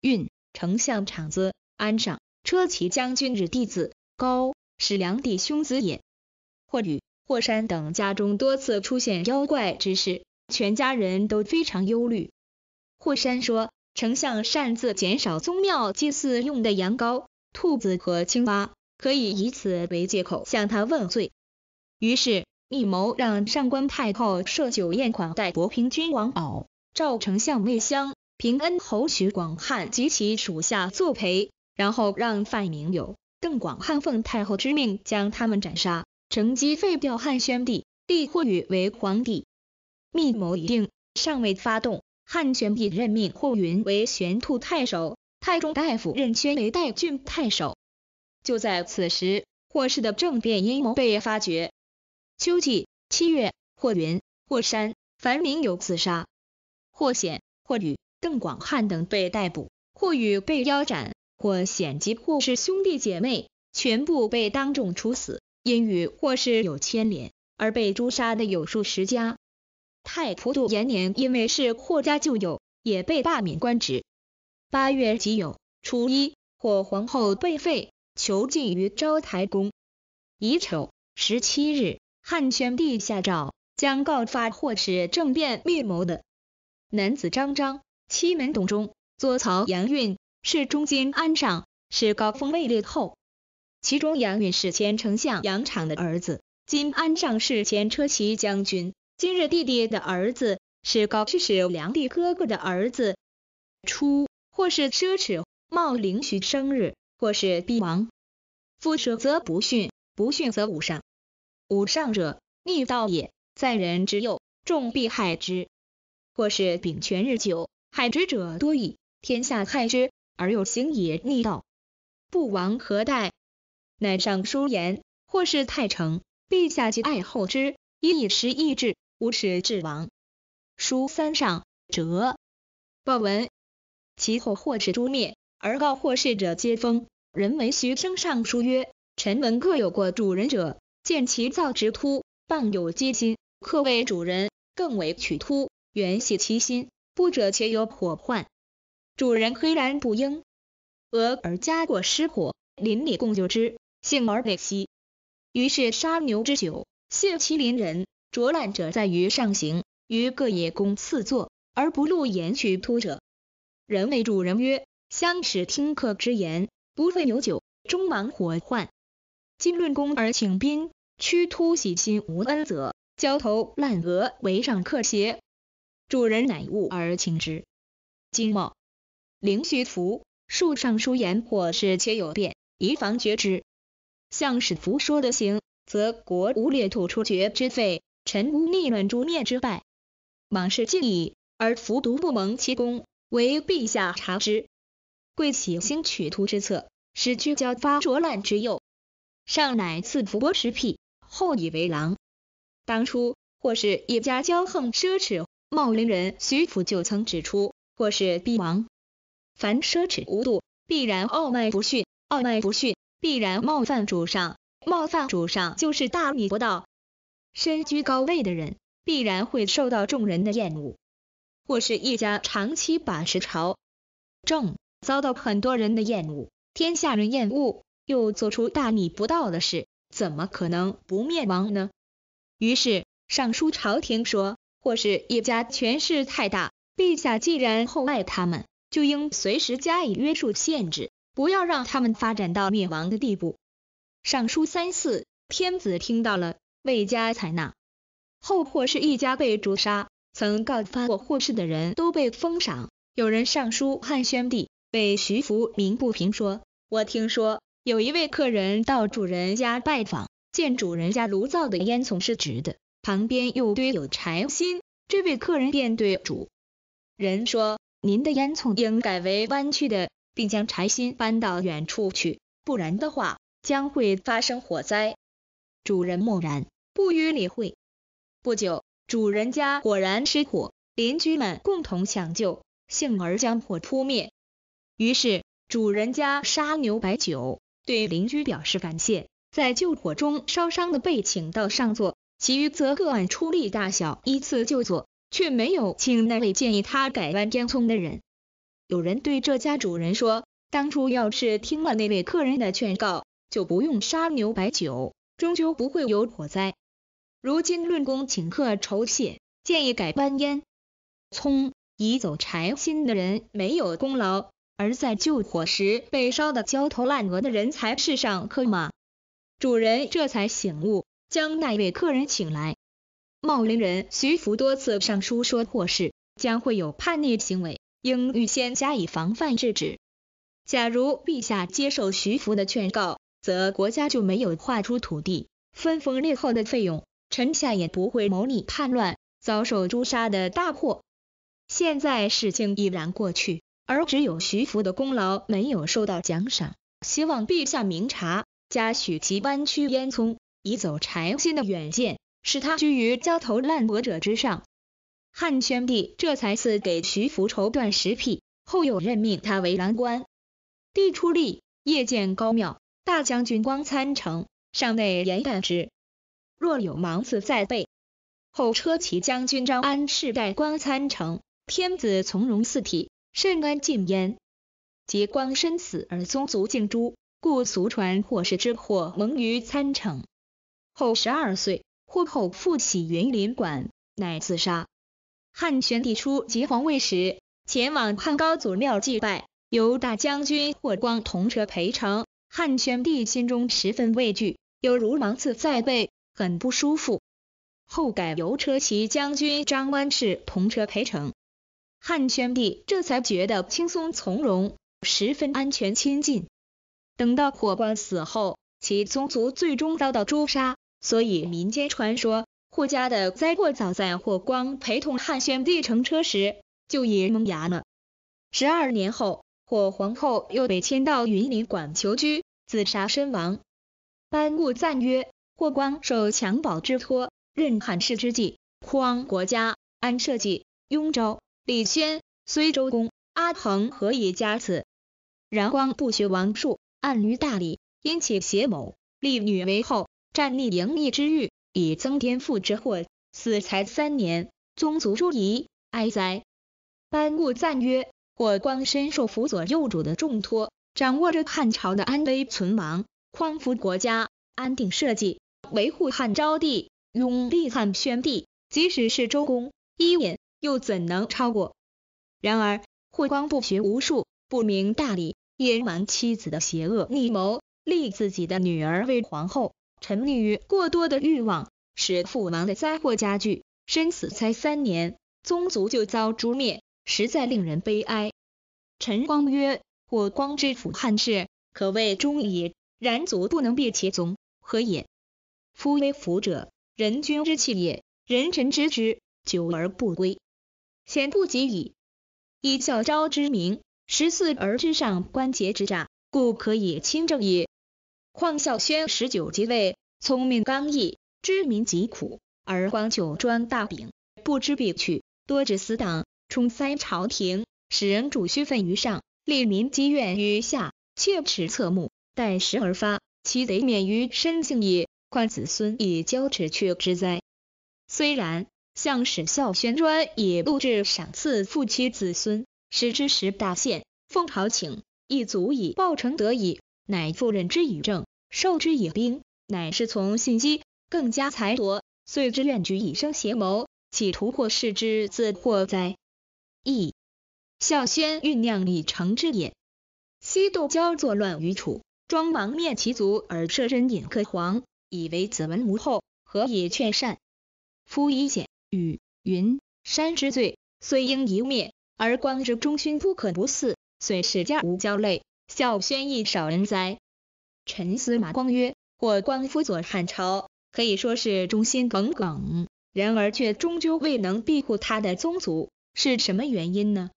运丞相场子安上，车骑将军日弟子高，是梁帝兄子也。或吕、霍山等家中多次出现妖怪之事。全家人都非常忧虑。霍山说，丞相擅自减少宗庙祭祀用的羊羔、兔子和青蛙，可以以此为借口向他问罪。于是密谋让上官太后设酒宴款待博平君王敖、赵丞相魏襄、平恩侯许广汉及其属下作陪，然后让范明友、邓广汉奉太后之命将他们斩杀，乘机废掉汉宣帝，立霍宇为皇帝。密谋已定，尚未发动。汉宣帝任命霍云为玄兔太守，太中大夫任宣为代郡太守。就在此时，霍氏的政变阴谋被发觉。秋季七月，霍云、霍山、樊明有自杀。霍显、霍宇、邓广汉等被逮捕，霍宇被腰斩，霍显及霍氏兄弟姐妹全部被当众处死。因与霍氏有牵连而被诛杀的有数十家。太仆杜延年因为是霍家旧友，也被罢免官职。八月己酉初一，霍皇后被废，囚禁于昭台宫。乙丑十七日，汉宣帝下诏，将告发霍氏政变密谋的男子张璋、七门董中，左曹杨运，是中金安上，是高峰位列后。其中杨运是前丞相杨敞的儿子，金安上是前车骑将军。今日弟弟的儿子是高去是梁帝哥哥的儿子，初，或是奢侈冒灵许生日，或是帝亡。夫舍则不逊，不逊则无上。无上者逆道也，在人之右，众必害之。或是秉权日久，害之者多矣，天下害之而有行也逆道，不亡何待？乃上书言，或是太成，陛下极爱厚之，以一时易之。无耻之王，书三上折报文，其后或使诛灭，而告获事者皆封。人为徐生上书曰：臣闻各有过主人者，见其造直突，傍有皆心，客为主人，更为取突，缘系其心，不者且有火患。主人虽然不应，俄而家过失火，邻里共救之，幸而北息。于是杀牛之酒，谢其邻人。浊烂者在于上行，于各野公次坐而不露言取突者，人谓主人曰：相使听客之言，不费牛酒，终忙火患。今论功而请宾，屈突喜心无恩泽，焦头烂额为上客邪？主人乃悟而请之。今茂，灵虚服，树尚书言，或是且有变，宜防绝之。相使服说的行，则国无列土出绝之费。臣无逆乱诛灭之败，往事尽矣，而伏毒不蒙其功，为陛下察之。贵起兴取图之策，使居交发浊乱之诱。上乃赐伏波石辟，后以为郎。当初，或是叶家骄横奢侈，茂陵人徐福就曾指出，或是必亡。凡奢侈无度，必然傲慢不逊；傲慢不逊，必然冒犯主上。冒犯主上，就是大逆不道。身居高位的人必然会受到众人的厌恶，或是一家长期把持朝政，遭到很多人的厌恶，天下人厌恶，又做出大逆不道的事，怎么可能不灭亡呢？于是尚书朝廷说，或是一家权势太大，陛下既然厚爱他们，就应随时加以约束限制，不要让他们发展到灭亡的地步。尚书三次，天子听到了。魏家采纳后，霍氏一家被诛杀，曾告发过霍氏的人都被封赏。有人上书汉宣帝，被徐福鸣不平，说：“我听说有一位客人到主人家拜访，见主人家炉灶的烟囱是直的，旁边又堆有柴薪，这位客人便对主人说：‘您的烟囱应改为弯曲的，并将柴薪搬到远处去，不然的话将会发生火灾。’”主人默然，不予理会。不久，主人家果然失火，邻居们共同抢救，幸而将火扑灭。于是，主人家杀牛摆酒，对邻居表示感谢。在救火中烧伤的被请到上座，其余则各按出力大小依次就座，却没有请那位建议他改弯加葱的人。有人对这家主人说，当初要是听了那位客人的劝告，就不用杀牛摆酒。终究不会有火灾。如今论功请客酬谢，建议改官烟。囱，移走柴薪的人没有功劳，而在救火时被烧得焦头烂额的人才是上客吗？主人这才醒悟，将那位客人请来。茂陵人徐福多次上书说祸事将会有叛逆行为，应预先加以防范制止。假如陛下接受徐福的劝告。则国家就没有划出土地分封列后的费用，臣下也不会谋逆叛乱，遭受诛杀的大祸。现在事情已然过去，而只有徐福的功劳没有受到奖赏，希望陛下明察，嘉许其弯曲烟囱移走柴薪的远见，使他居于焦头烂额者之上。汉宣帝这才赐给徐福绸缎十匹，后又任命他为郎官。帝出力，夜见高庙。大将军光参城，上内言旦之。若有芒刺在背。后车骑将军张安世代光参城，天子从容四体，甚安禁焉。及光身死而宗族尽诛，故俗传祸氏之祸萌于参乘。后十二岁，或后复起云林馆，乃自杀。汉宣帝初即皇位时，前往汉高祖庙祭拜，由大将军霍光同车陪乘。汉宣帝心中十分畏惧，犹如芒刺在背，很不舒服。后改由车骑将军张湾世同车陪乘，汉宣帝这才觉得轻松从容，十分安全亲近。等到霍光死后，其宗族最终遭到诛杀，所以民间传说霍家的灾祸早在霍光陪同汉宣帝乘车时就已萌芽了。十二年后。火皇后又被迁到云林馆囚居，自杀身亡。班固赞曰：霍光受襁褓之托，任汉室之际，匡国家，安社稷。雍州李宣、睢州公阿衡何以加此？然光不学王术，暗于大理，因起邪谋，立女为后，战立盈溢之欲，以增颠覆之祸。死才三年，宗族诸夷，哀哉！班固赞曰。霍光深受辅佐幼主的重托，掌握着汉朝的安危存亡，匡扶国家，安定社稷，维护汉昭帝、拥立汉宣帝。即使是周公伊尹，又怎能超过？然而霍光不学无术，不明大礼，隐瞒妻子的邪恶逆谋，立自己的女儿为皇后，沉溺于过多的欲望，使父王的灾祸加剧，身死才三年，宗族就遭诛灭。实在令人悲哀。陈光曰：“我光之辅汉室，可谓忠也。然足不能别其宗，何也？夫为辅者，人君之器也。人臣知之，久而不归，贤不及矣。以孝昭之名，十四而之上关节之诈，故可以亲政也。况孝宣十九即位，聪明刚毅，知民疾苦，而光久专大柄，不知必去，多致死党。”冲塞朝廷，使人主虚愤于上，利民积怨于下，切齿侧目，待时而发，其贼免于身性也，况子孙以交耻却之哉？虽然，向使孝宣专以录制赏赐父妻子孙，使之时大限，奉朝请，亦足以报成德矣。乃复人之以政，授之以兵，乃是从信积更加才夺，遂之愿举以生邪谋，企图破事之自祸哉？义孝宣酝酿礼成之也。西渡交作乱于楚，庄王灭其族而舍身隐客皇，以为子文无后，何以劝善？夫以简与云山之罪，虽应一灭，而光之忠勋不可不祀，虽使家无交累，孝宣亦少人哉。臣司马光曰：或光辅佐汉朝，可以说是忠心耿耿，然而却终究未能庇护他的宗族。是什么原因呢？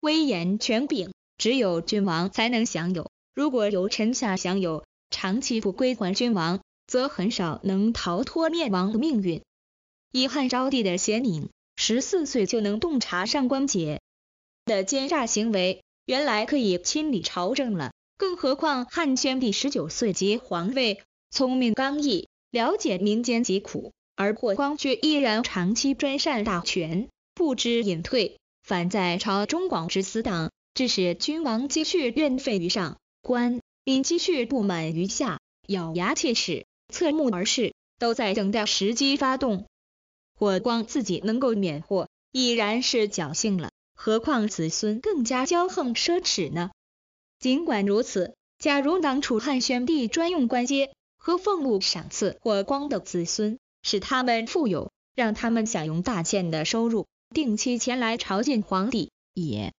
威严权柄只有君王才能享有，如果由臣下享有，长期不归还君王，则很少能逃脱灭亡的命运。以汉昭帝的贤明，十四岁就能洞察上官桀的奸诈行为，原来可以亲理朝政了。更何况汉宣帝十九岁即皇位，聪明刚毅，了解民间疾苦，而霍光却依然长期专擅大权。不知隐退，反在朝中广之死党，致使君王积蓄怨愤于上，官民积蓄不满于下，咬牙切齿，侧目而视，都在等待时机发动。火光自己能够免祸，已然是侥幸了，何况子孙更加骄横奢侈呢？尽管如此，假如当初汉宣帝专用官阶和俸禄赏赐火光的子孙，使他们富有，让他们享用大件的收入。定期前来朝见皇帝，也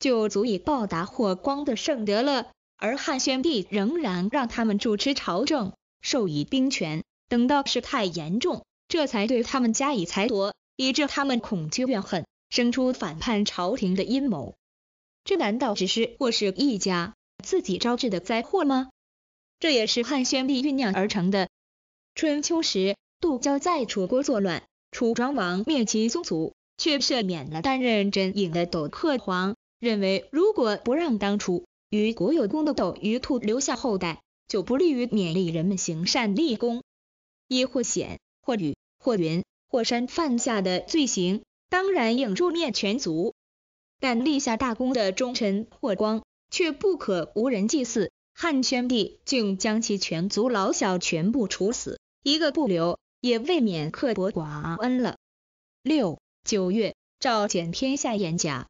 就足以报答霍光的圣德了。而汉宣帝仍然让他们主持朝政，授以兵权。等到事态严重，这才对他们加以裁夺，以致他们恐惧怨恨，生出反叛朝廷的阴谋。这难道只是霍氏一家自己招致的灾祸吗？这也是汉宣帝酝酿而成的。春秋时，杜交在楚国作乱，楚庄王灭其宗族。却赦免了担任真影的斗克皇，认为如果不让当初与国有功的斗鱼兔留下后代，就不利于勉励人们行善立功。一或显、或履或云、或山犯下的罪行，当然应诛灭全族。但立下大功的忠臣霍光，却不可无人祭祀。汉宣帝竟将其全族老小全部处死，一个不留，也未免刻薄寡恩了。六。九月，诏减天下严价，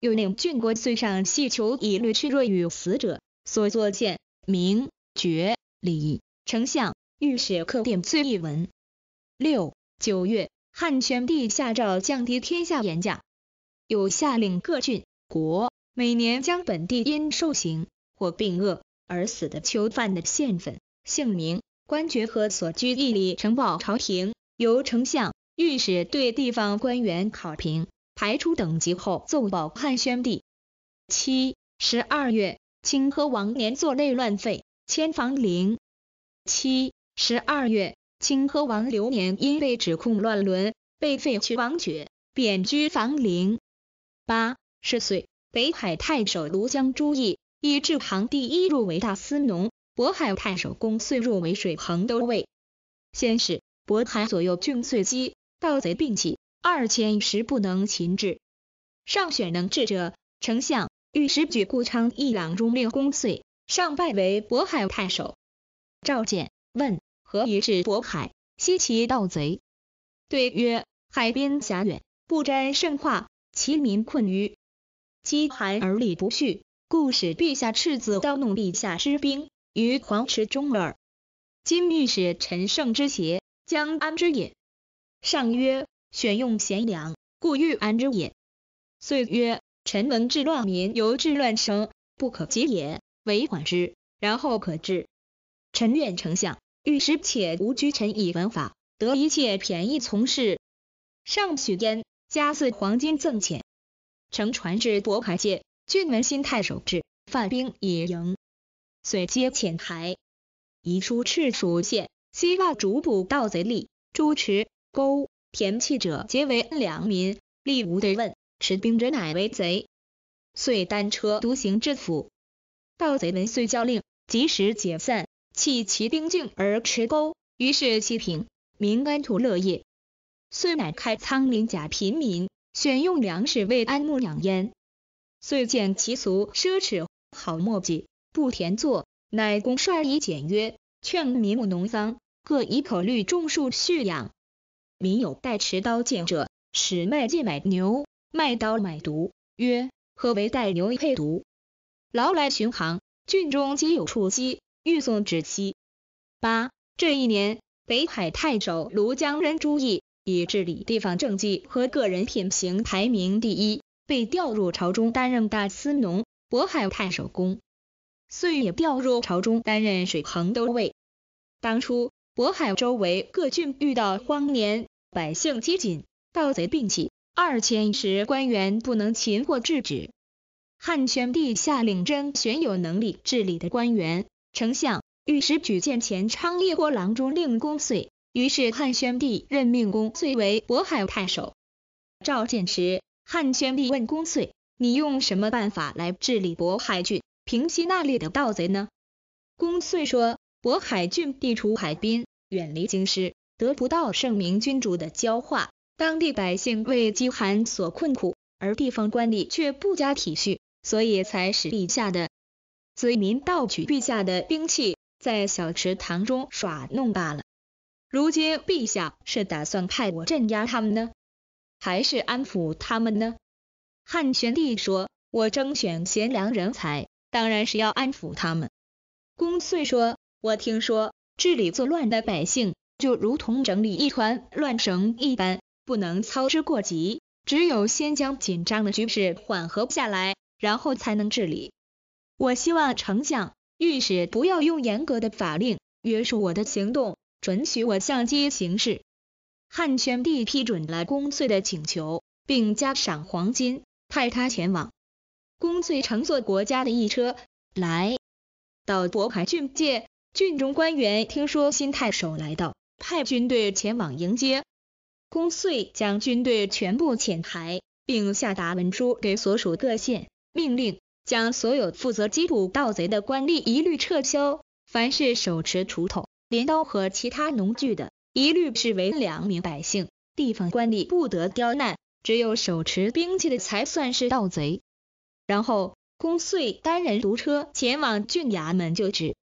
又令郡国岁上乞求以律屈若与死者所作见名爵礼丞相御史刻殿罪一文。六九月，汉宣帝下诏降低天下盐价，又下令各郡国每年将本地因受刑或病恶而死的囚犯的献份、姓名官爵和所居地里呈报朝廷，由丞相。御史对地方官员考评，排出等级后奏报汉宣帝。七十二月，清河王年坐内乱废，迁房陵。七十二月，清河王流年因被指控乱伦，被废去王爵，贬居房陵。八十岁，北海太守庐江朱毅以至行第一入为大司农，渤海太守公遂入为水衡都尉。先是，渤海左右郡遂基盗贼并起，二千石不能擒制。上选能治者，丞相、御史举故昌、一郎中令公遂，上拜为渤海太守。召见，问何以至渤海？西其盗贼。对曰：海边狭远，不沾甚化，其民困于饥寒而力不恤，故使陛下赤子刀弄陛下之兵于黄池中耳。今御史陈胜之邪，将安之也？上曰，选用贤良，故欲安之也。遂曰，臣闻治乱民由治乱生，不可急也，唯缓之，然后可治。臣愿丞相欲时且无拘臣以文法，得一切便宜从事。上许焉，加赐黄金赠遣。乘船至渤海界，郡门新太守至，犯兵以迎，遂皆遣台。移书赤属县，希望逐捕盗贼吏朱持。沟田契者，皆为良民，力无对问；持兵者，乃为贼。遂单车独行至府，盗贼闻遂交令，及时解散，弃其兵境而持勾，于是西平，民安土乐业。遂乃开仓廪甲贫民，选用粮食为安牧养焉。遂见其俗奢侈，好墨迹，不田作，乃公率以简约，劝民务农桑，各以口虑种树蓄养。民有带持刀剑者，使卖剑买牛，卖刀买毒，曰：何为带牛配毒？劳来巡航，郡中皆有触机，欲送之期。八这一年，北海太守庐江人朱毅以治理地方政绩和个人品行排名第一，被调入朝中担任大司农、渤海太守公。岁也调入朝中担任水衡都尉。当初，渤海周围各郡遇到荒年。百姓饥馑，盗贼并起，二千石官员不能擒获制止。汉宣帝下令征选有能力治理的官员，丞相、御史举荐前昌邑郭郎中令公遂，于是汉宣帝任命公遂为渤海太守。召见时，汉宣帝问公遂：“你用什么办法来治理渤海郡，平息那里的盗贼呢？”公遂说：“渤海郡地处海滨，远离京师。”得不到圣明君主的教化，当地百姓为饥寒所困苦，而地方官吏却不加体恤，所以才使陛下的子民盗取陛下的兵器，在小池塘中耍弄罢了。如今陛下是打算派我镇压他们呢，还是安抚他们呢？汉宣帝说：“我征选贤良人才，当然是要安抚他们。”公遂说：“我听说治理作乱的百姓。”就如同整理一团乱绳一般，不能操之过急，只有先将紧张的局势缓和下来，然后才能治理。我希望丞相、御史不要用严格的法令约束我的行动，准许我相机行事。汉宣帝批准了公遂的请求，并加赏黄金，派他前往。公遂乘坐国家的一车来到渤海郡界，郡中官员听说新太守来到。派军队前往迎接，公遂将军队全部遣台，并下达文书给所属各县，命令将所有负责缉捕盗贼的官吏一律撤销。凡是手持锄头、镰刀和其他农具的，一律视为良民百姓，地方官吏不得刁难，只有手持兵器的才算是盗贼。然后，公遂单人独车前往郡衙门就职。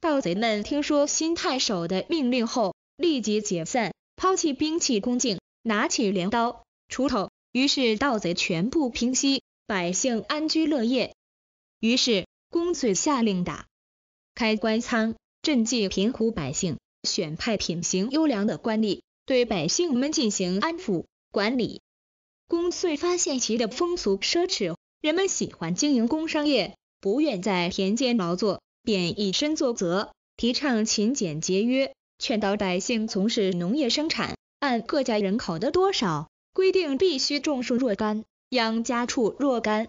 盗贼们听说新太守的命令后，立即解散，抛弃兵器，恭敬，拿起镰刀、锄头。于是盗贼全部平息，百姓安居乐业。于是，公遂下令打开官仓，赈济贫苦百姓，选派品行优良的官吏，对百姓们进行安抚管理。公遂发现其的风俗奢侈，人们喜欢经营工商业，不愿在田间劳作，便以身作则，提倡勤俭节约。劝导百姓从事农业生产，按各家人口的多少，规定必须种树若干，养家畜若干。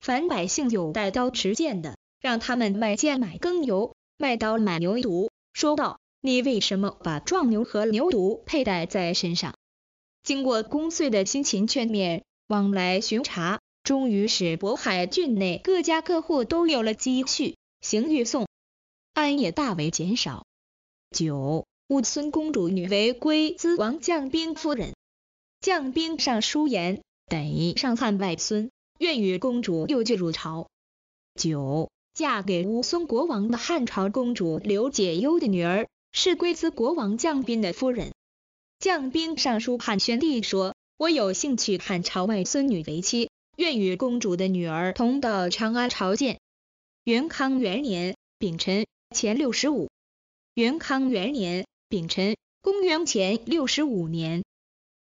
凡百姓有带刀持剑的，让他们买剑买耕牛，卖刀买牛犊。说道：“你为什么把壮牛和牛犊佩戴在身上？”经过公遂的辛勤劝勉、往来巡查，终于使渤海郡内各家各户都有了积蓄，行玉送案也大为减少。九乌孙公主女为归兹王将兵夫人，将兵尚书言，得上汉外孙，愿与公主又聚入朝。九嫁给乌孙国王的汉朝公主刘解忧的女儿，是龟兹国王将兵的夫人。将兵尚书汉宣帝说，我有幸娶汉朝外孙女为妻，愿与公主的女儿同到长安朝见。元康元年丙辰前六十五。元康元年，丙辰，公元前六十五年，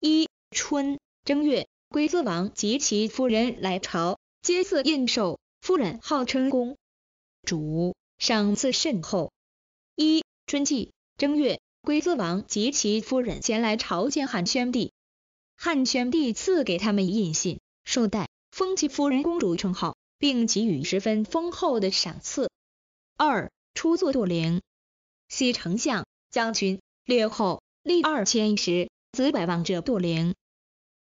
一春正月，龟兹王及其夫人来朝，皆赐印绶，夫人号称公主，赏赐甚厚。一春季正月，龟兹王及其夫人前来朝见汉宣帝，汉宣帝赐给他们印信、绶带，封其夫人公主称号，并给予十分丰厚的赏赐。二初作杜陵。西丞相、将军、列侯，立二千石，子百望者，杜陵。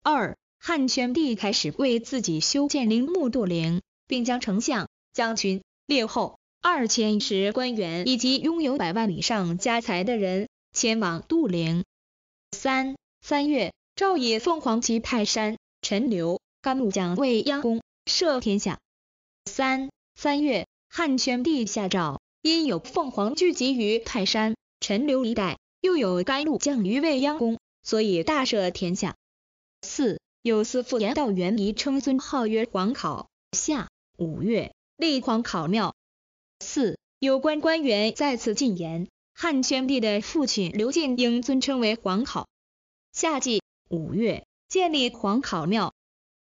二，汉宣帝开始为自己修建陵墓杜陵，并将丞相、将军、列侯、二千石官员以及拥有百万以上家财的人前往杜陵。三，三月，诏以凤凰旗泰山，陈留、甘露将未央宫，赦天下。三，三月，汉宣帝下诏。因有凤凰聚集于泰山，陈留一带，又有甘露降于未央宫，所以大赦天下。四有司父言道元仪称尊号曰皇考。夏五月立皇考庙。四有关官员再次进言，汉宣帝的父亲刘进应尊称为皇考。夏季五月建立皇考庙。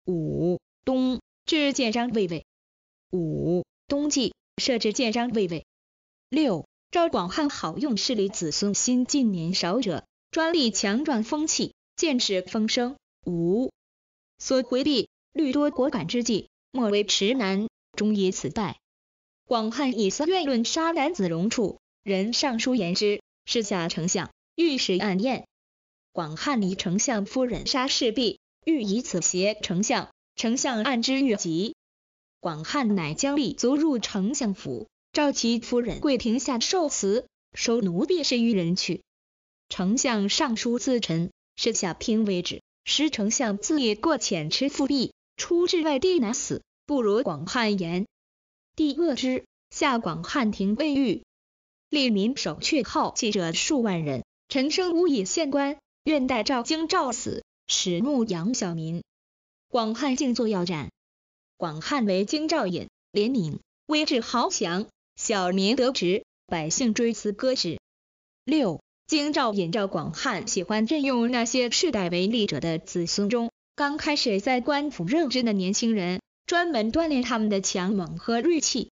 五冬至建章位位。五冬季设置建章位位。六，赵广汉好用势力子孙，心近年少者，专利强壮风气，见识风声。五，所回避虑多果敢之计，莫为迟难，终以此败。广汉以三月论杀男子容处，人上书言之，事下丞相，御史暗验。广汉离丞相夫人杀侍婢，欲以此胁丞相，丞相暗之欲急。广汉乃将立足入丞相府。召其夫人跪亭下受辞，收奴婢十余人去。丞相尚书自陈，是下平为置，使丞相自列过浅，持复辟，出至外地难死，不如广汉言。帝恶之，下广汉廷未遇。吏民守阙号记者数万人，陈生无以献官，愿代赵京赵死，使牧养小民。广汉静坐要斩，广汉为京兆尹，怜悯，威至豪强。小民得职，百姓追思歌之。六，京兆尹赵广汉喜欢任用那些世代为吏者的子孙中刚开始在官府任职的年轻人，专门锻炼他们的强猛和锐气。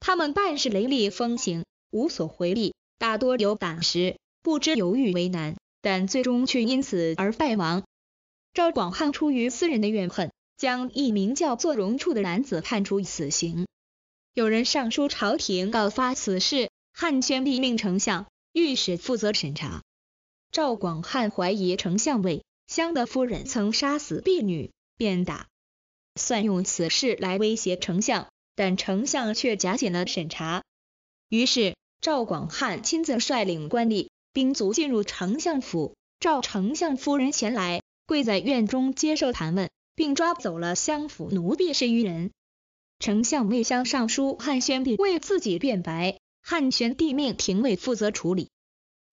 他们办事雷厉风行，无所回避，大多有胆识，不知犹豫为难，但最终却因此而败亡。赵广汉出于私人的怨恨，将一名叫做荣处的男子判处死刑。有人上书朝廷告发此事，汉宣帝命丞相、御史负责审查。赵广汉怀疑丞相为相的夫人曾杀死婢女，便打算用此事来威胁丞相，但丞相却假借了审查。于是赵广汉亲自率领官吏、兵卒进入丞相府，召丞相夫人前来，跪在院中接受盘问，并抓走了相府奴婢十余人。丞相魏相上书汉宣帝为自己辩白，汉宣帝命廷尉负责处理。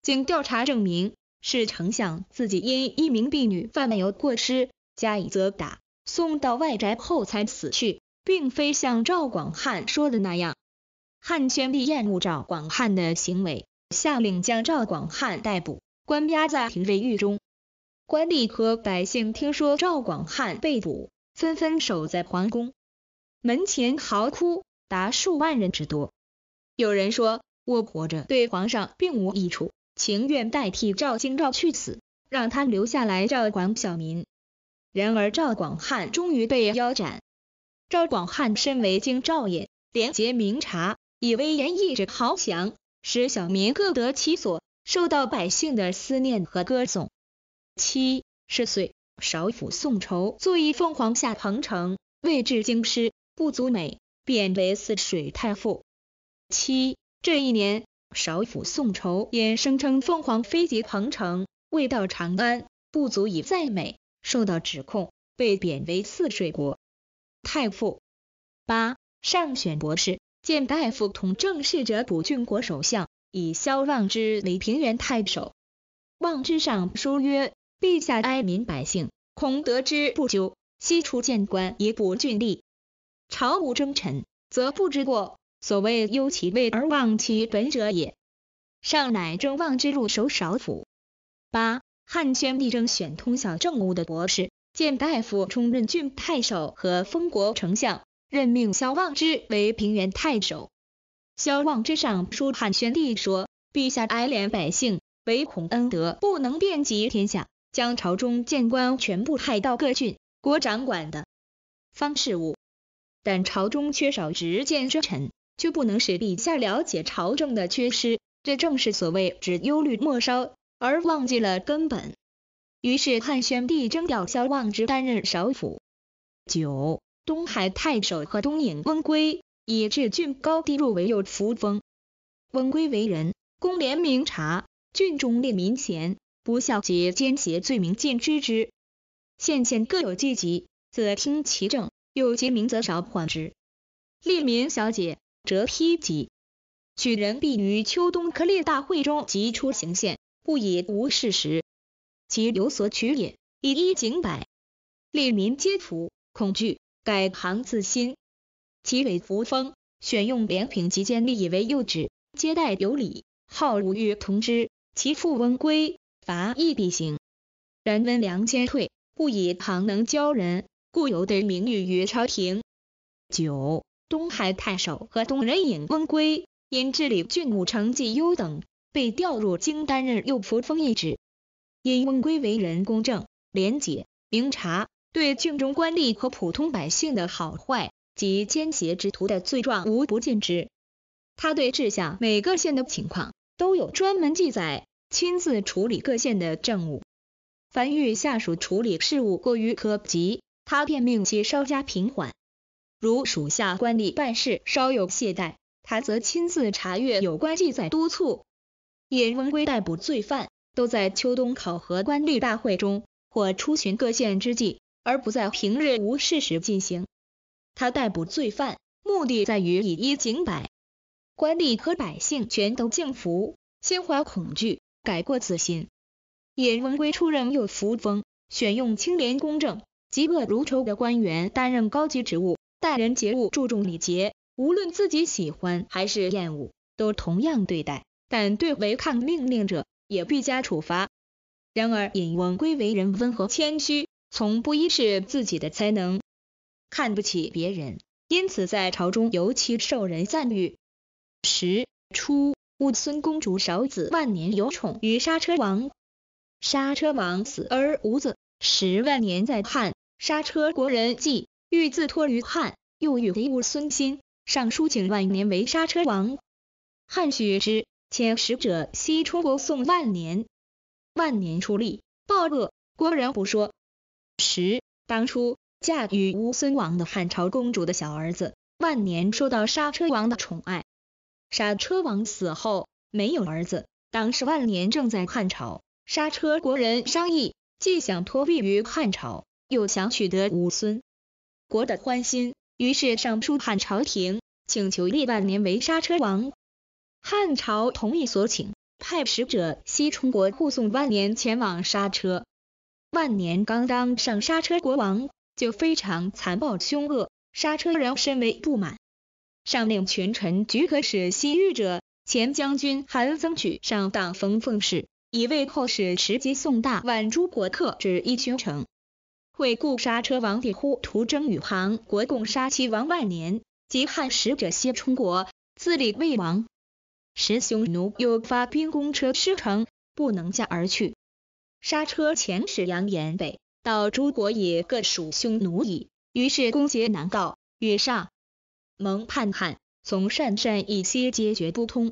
经调查证明，是丞相自己因一名婢女贩卖有过失，加以责打，送到外宅后才死去，并非像赵广汉说的那样。汉宣帝厌恶赵广汉的行为，下令将赵广汉逮捕，关押在廷尉狱中。官吏和百姓听说赵广汉被捕，纷纷守在皇宫。门前嚎哭达数万人之多。有人说我活着对皇上并无益处，情愿代替赵京赵去死，让他留下来照管小民。然而赵广汉终于被腰斩。赵广汉身为京兆尹，廉洁明察，以威严抑制豪强，使小民各得其所，受到百姓的思念和歌颂。七十岁，少府宋朝，作一凤凰下彭城，位置京师。不足美，贬为泗水太傅。七，这一年，少府宋仇也声称凤凰飞集彭城，未到长安，不足以再美，受到指控，被贬为泗水国太傅。八，上选博士、见大夫同政事者补郡国首相，以萧望之为平原太守。望之上书曰：陛下哀民百姓，恐得之不久，悉出见官以补郡吏。朝无征臣，则不知过。所谓忧其位而忘其本者也。上乃征望之入守少府。八汉宣帝征选通晓政务的博士，见大夫充任郡太守和封国丞相，任命萧望之为平原太守。萧望之上书汉宣帝说：“陛下哀怜百姓，唯恐恩德不能遍及天下，将朝中谏官全部派到各郡国掌管的方事务。”但朝中缺少直谏之臣，却不能使陛下了解朝政的缺失，这正是所谓只忧虑末梢，而忘记了根本。于是汉宣帝征调萧望之担任少府。九，东海太守和东颍翁归以治郡高低入为右扶风。翁归为人公廉明察，郡中列民贤，不孝节奸邪罪名尽知之，县县各有绩绩，则听其政。有其名则少缓之，利民小解折批己，取人必于秋冬科列大会中即出行县，不以无事时，其有所取也，以一警百，利民皆服，恐惧改行自新。其为扶风，选用廉品及兼吏以为右职，接待有礼，好五欲同之。其父温归，伐亦必行，然温良皆退，不以旁能教人。故有得名誉于朝廷。九，东海太守河东人尹翁归，因治理郡务成绩优等，被调入京担任右仆风一职。尹翁归为人公正廉洁，明察，对郡中官吏和普通百姓的好坏及奸邪之徒的罪状无不尽知。他对治下每个县的情况都有专门记载，亲自处理各县的政务。凡遇下属处理事务过于苛急，他便命其稍加平缓，如属下官吏办事稍有懈怠，他则亲自查阅有关记载，督促。尹文圭逮捕罪犯，都在秋冬考核官吏大会中或出巡各县之际，而不在平日无事时进行。他逮捕罪犯，目的在于以一儆百，官吏和百姓全都敬服，心怀恐惧，改过自新。尹文圭出任右扶风，选用清廉公正。嫉恶如仇的官员担任高级职务，待人接物注重礼节，无论自己喜欢还是厌恶，都同样对待。但对违抗命令者，也必加处罚。然而尹翁归为人温和谦虚，从不依恃自己的才能，看不起别人，因此在朝中尤其受人赞誉。十初，乌孙公主少子万年有宠于刹车王，刹车王死而无子，十万年在汉。刹车国人计欲自托于汉，又欲敌无孙心。尚书请万年为刹车王。汉许之，遣使者西出国送万年。万年出力报恶，国人不说。十当初嫁与乌孙王的汉朝公主的小儿子万年，受到刹车王的宠爱。刹车王死后没有儿子，当时万年正在汉朝，刹车国人商议，既想托庇于汉朝。又想取得武孙国的欢心，于是上书汉朝廷，请求立万年为刹车王。汉朝同意所请，派使者西充国护送万年前往刹车。万年刚当上刹车国王，就非常残暴凶恶，刹车人深为不满。上令群臣举可使西域者，前将军韩增举上党封奉使，以为后使持节，送大宛诸国客至一丘城。为故杀车王帝乎，图征宇航，国共杀其王万年，及汉使者皆充国自立为王。时匈奴又发兵攻车师城，不能驾而去。杀车遣使扬言北到诸国也各属匈奴矣，于是攻劫南道。月上，蒙叛汉，从善善一些皆决不通。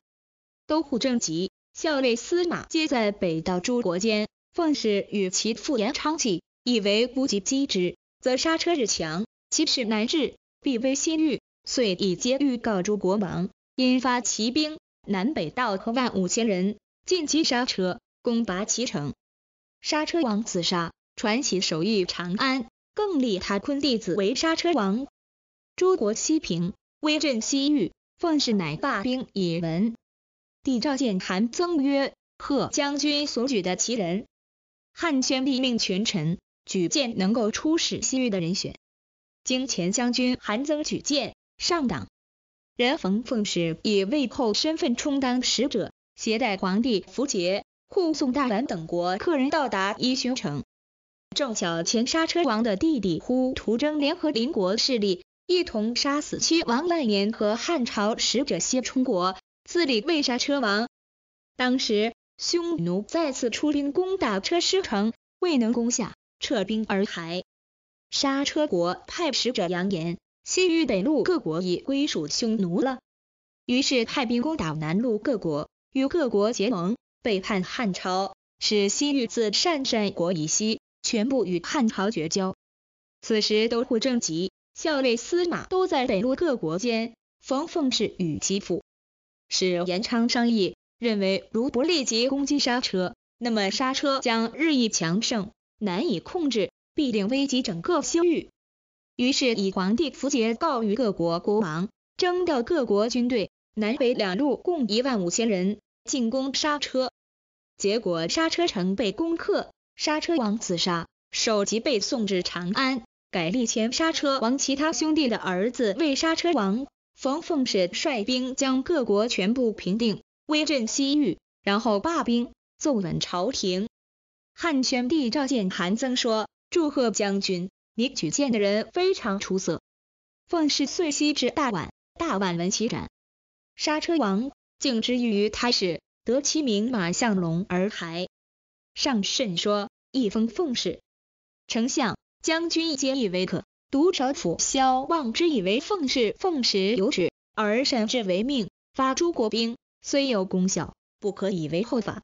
都护正吉、校尉司马皆在北道诸国间，奉使与其父言昌计。以为孤集击之，则杀车日强，其势难制，必危西域，遂以皆欲告诸国王，引发骑兵南北道合万五千人，进击杀车，攻拔其城。杀车王自杀，传其首谕长安，更立他坤弟子为杀车王。诸国西平，威震西域。奉是乃罢兵以闻。帝召见韩增曰：“贺将军所举的奇人。”汉宣帝命群臣。举荐能够出使西域的人选，经前将军韩增举荐，上党人冯奉使以魏后身份充当使者，携带皇帝符节，护送大宛等国客人到达伊循城。正巧前沙车王的弟弟呼图征联合邻国势力，一同杀死车王万年和汉朝使者西充国，自立为沙车王。当时匈奴再次出兵攻打车师城，未能攻下。撤兵而还，沙车国派使者扬言，西域北路各国已归属匈奴了。于是派兵攻打南路各国，与各国结盟，背叛汉朝，使西域自鄯善国以西，全部与汉朝绝交。此时都护政绩、校尉司马都在北路各国间逢奉使与其父，使延昌商议，认为如不立即攻击沙车，那么沙车将日益强盛。难以控制，必定危及整个西域。于是以皇帝符节告于各国国王，征调各国军队，南北两路共一万五千人进攻沙车。结果沙车城被攻克，沙车王自杀，首级被送至长安，改立前沙车王其他兄弟的儿子为沙车王。冯凤世率兵将各国全部平定，威震西域，然后罢兵，奏闻朝廷。汉宣帝召见韩增说：“祝贺将军，你举荐的人非常出色。”奉使遂西至大宛，大宛闻其斩杀车王，竟之于他事，得其名马向龙而还。上甚说，一封奉使。丞相、将军皆以为可。独者府萧望之以为奉使奉使有旨，而审之为命，发诸国兵，虽有功效，不可以为后法，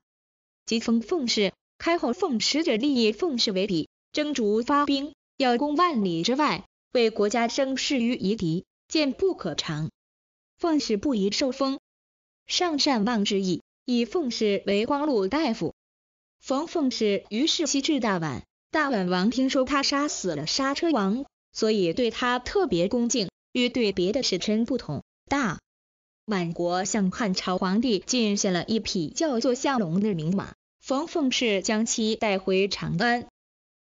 即封奉使。开后奉使者立益奉氏为敌，征逐发兵，要攻万里之外，为国家争事于夷狄，见不可长。奉氏不宜受封，上善望之意，以奉氏为光禄大夫。冯奉世于是西至大宛，大宛王听说他杀死了刹车王，所以对他特别恭敬，与对别的使臣不同。大宛国向汉朝皇帝进献了一匹叫做象龙的名马。冯凤翅将其带回长安，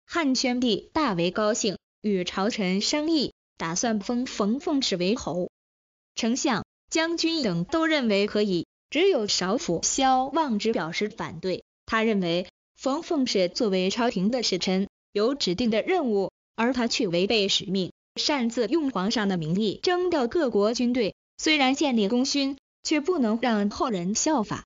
汉宣帝大为高兴，与朝臣商议，打算封冯凤翅为侯。丞相、将军等都认为可以，只有少府萧望之表示反对。他认为，冯凤翅作为朝廷的使臣，有指定的任务，而他却违背使命，擅自用皇上的名义征调各国军队。虽然建立功勋，却不能让后人效法。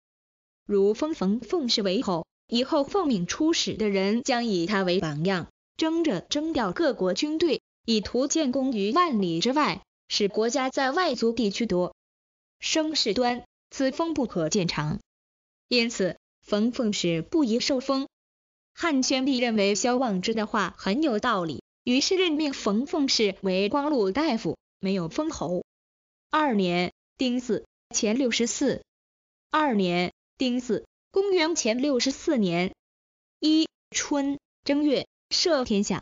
如封冯奉氏为侯，以后奉命出使的人将以他为榜样，争着征调各国军队，以图建功于万里之外，使国家在外族地区多生事端，此风不可见长。因此，冯奉氏不宜受封。汉宣帝认为萧望之的话很有道理，于是任命冯奉氏为光禄大夫，没有封侯。二年丁巳，前六十四二年。丁巳，公元前六十四年一春正月，赦天下。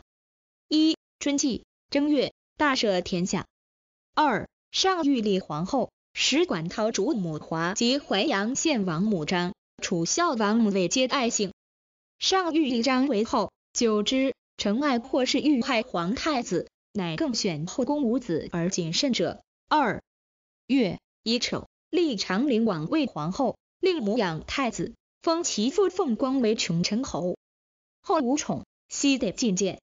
一春季正月，大赦天下。二上谕立皇后，使馆涛主母华及淮阳县王母张、楚孝王母位皆爱姓。上谕立张为后。久之，陈爱或是欲害皇太子，乃更选后宫无子而谨慎者。二月乙丑，立长陵王为皇后。令母养太子，封其父奉光为宠成侯。后无宠，悉得觐见。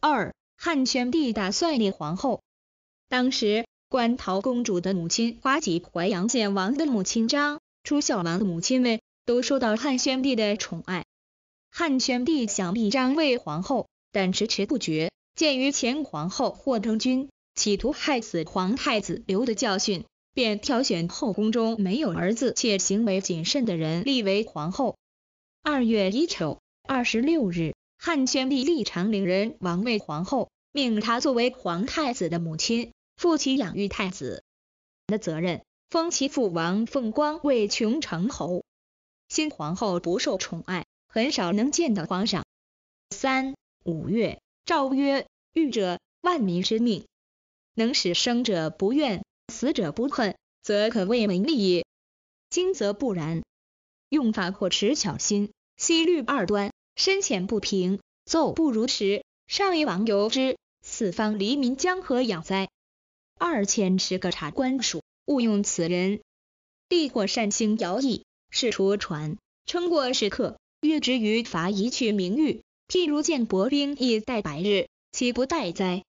二、汉宣帝打算立皇后。当时，馆陶公主的母亲、花及淮阳献王的母亲张、朱孝王的母亲们，都受到汉宣帝的宠爱。汉宣帝想立张为皇后，但迟迟不决。鉴于前皇后霍成君企图害死皇太子刘的教训。便挑选后宫中没有儿子且行为谨慎的人立为皇后。二月乙丑，二十六日，汉宣帝立长陵人王位皇后，命他作为皇太子的母亲，负起养育太子的责任，封其父王凤光为琼城侯。新皇后不受宠爱，很少能见到皇上。三五月，诏曰：欲者万民之命，能使生者不怨。死者不恨，则可谓明利也。今则不然，用法或持小心，析律二端，深浅不平，奏不如时。上一王由之，四方黎民，江河养哉。二千十个察官署，勿用此人。吏或善兴徭役，是出传，称过时刻，越之于法，以去名誉。譬如见薄冰，亦待白日，岂不待哉？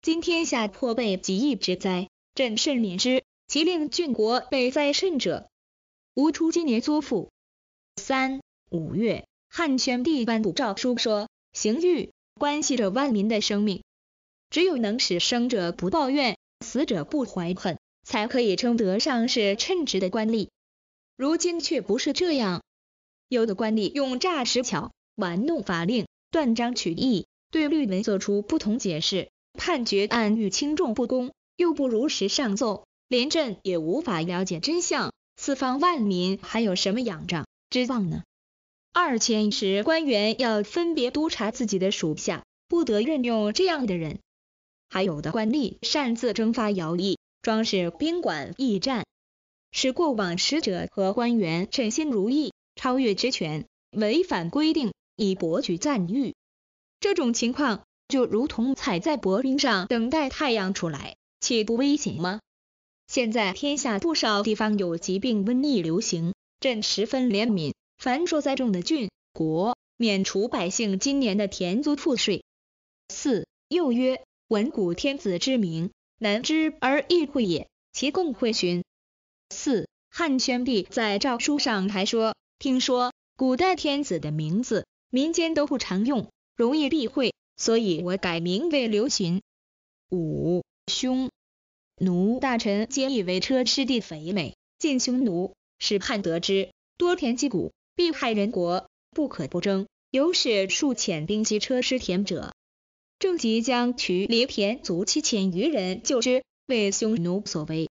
今天下破背几亿之灾。朕甚悯之，其令郡国备灾甚者，无出今年租赋。三五月，汉宣帝颁布诏书说，刑狱关系着万民的生命，只有能使生者不抱怨，死者不怀恨，才可以称得上是称职的官吏。如今却不是这样，有的官吏用诈实巧，玩弄法令，断章取义，对律文做出不同解释，判决案狱轻重不公。又不如实上奏，连朕也无法了解真相，四方万民还有什么仰仗、之望呢？二千石官员要分别督察自己的属下，不得任用这样的人。还有的官吏擅自征发徭役、装饰宾馆、驿站，使过往使者和官员称心如意，超越职权，违反规定，以博取赞誉。这种情况就如同踩在薄冰上，等待太阳出来。岂不危险吗？现在天下不少地方有疾病瘟疫流行，朕十分怜悯，凡受灾重的郡国，免除百姓今年的田租赋税。四又曰，闻古天子之名，难知而易会也，其共会寻。四汉宣帝在诏书上还说，听说古代天子的名字，民间都不常用，容易避讳，所以我改名为刘询。五。匈奴大臣皆以为车师地肥美，近匈奴，使汉得知多田积谷，必害人国，不可不争。尤是数遣兵击车师田者，正即将取犁田卒七千余人救之，为匈奴所为。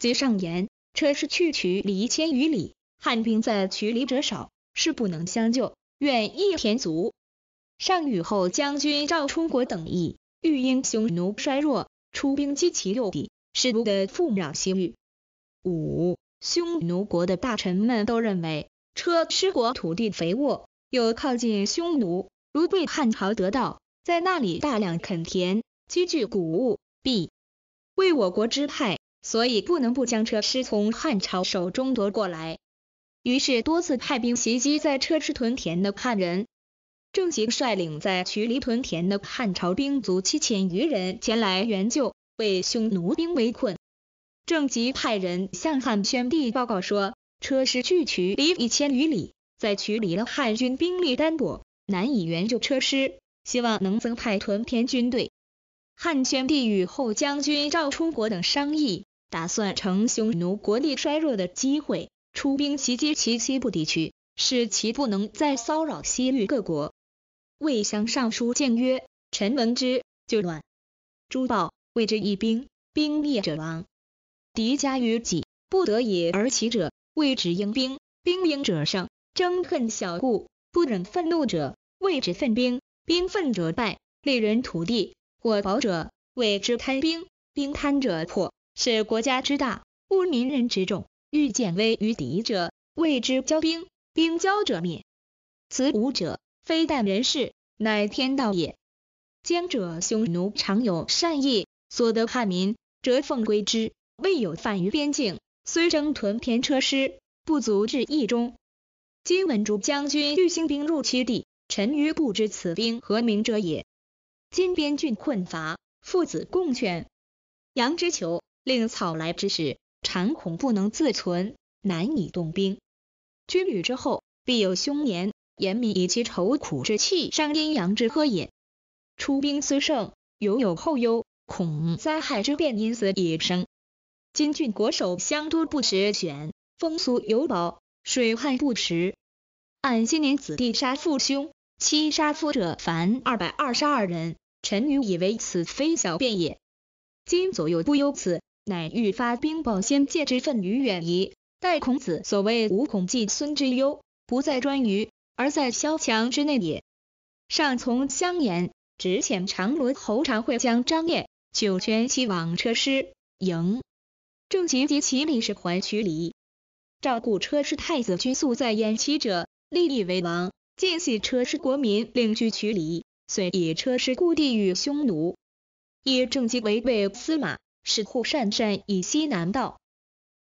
即上言，车师去取犁千余里，汉兵在取犁者少，是不能相救，愿益田卒。上与后将军赵充国等议，欲因匈奴衰弱。出兵击其六敌，使不的父扰西域。五，匈奴国的大臣们都认为车师国土地肥沃，又靠近匈奴，如被汉朝得到，在那里大量垦田，积聚谷物，必为我国之害，所以不能不将车师从汉朝手中夺过来。于是多次派兵袭击在车师屯田的汉人。郑吉率领在渠犁屯田的汉朝兵卒七千余人前来援救，被匈奴兵围困。郑吉派人向汉宣帝报告说：“车师距渠犁一千余里，在渠犁的汉军兵力单薄，难以援救车师，希望能增派屯田军队。”汉宣帝与后将军赵充国等商议，打算乘匈奴国力衰弱的机会，出兵袭击其西部地区，使其不能再骚扰西域各国。魏相尚书谏曰：“臣闻之，就乱，诸报谓之一兵，兵灭者亡；敌家于己，不得已而起者，谓之应兵，兵应者胜；争恨小故，不忍愤怒者，谓之愤兵，兵愤者败；利人土地，或薄者，谓之贪兵，兵贪者破；是国家之大，务民人之众，欲见威于敌者，谓之骄兵，兵骄者灭。此五者。”非但人事，乃天道也。将者，匈奴常有善意，所得汉民，折奉归之，未有犯于边境。虽征屯田车师，不足至益中。今文诸将军欲兴兵入其地，臣愚不知此兵何名者也。今边郡困乏，父子共劝，杨之求令草来之时，常恐不能自存，难以动兵。军旅之后，必有凶年。严民以其愁苦之气伤阴阳之和也。出兵虽胜，犹有后忧，恐灾害之变，因此以生。今郡国守相多不识选，风俗犹保，水旱不时。按今年子弟杀父兄，妻杀夫者凡二百二十二人。臣女以为此非小便也。今左右不忧此，乃欲发兵保先界之愤于远夷，待孔子所谓无恐季孙之忧，不在专于而在萧墙之内也，上从相延，直遣长罗侯常惠将张掖、酒泉西往车师营，正极及其吏士还取礼。照顾车师太子居宿在焉，骑者立以为王，见系车师国民，令居取里，遂以车师故地与匈奴。以正吉为卫司马，使护鄯善以西南道。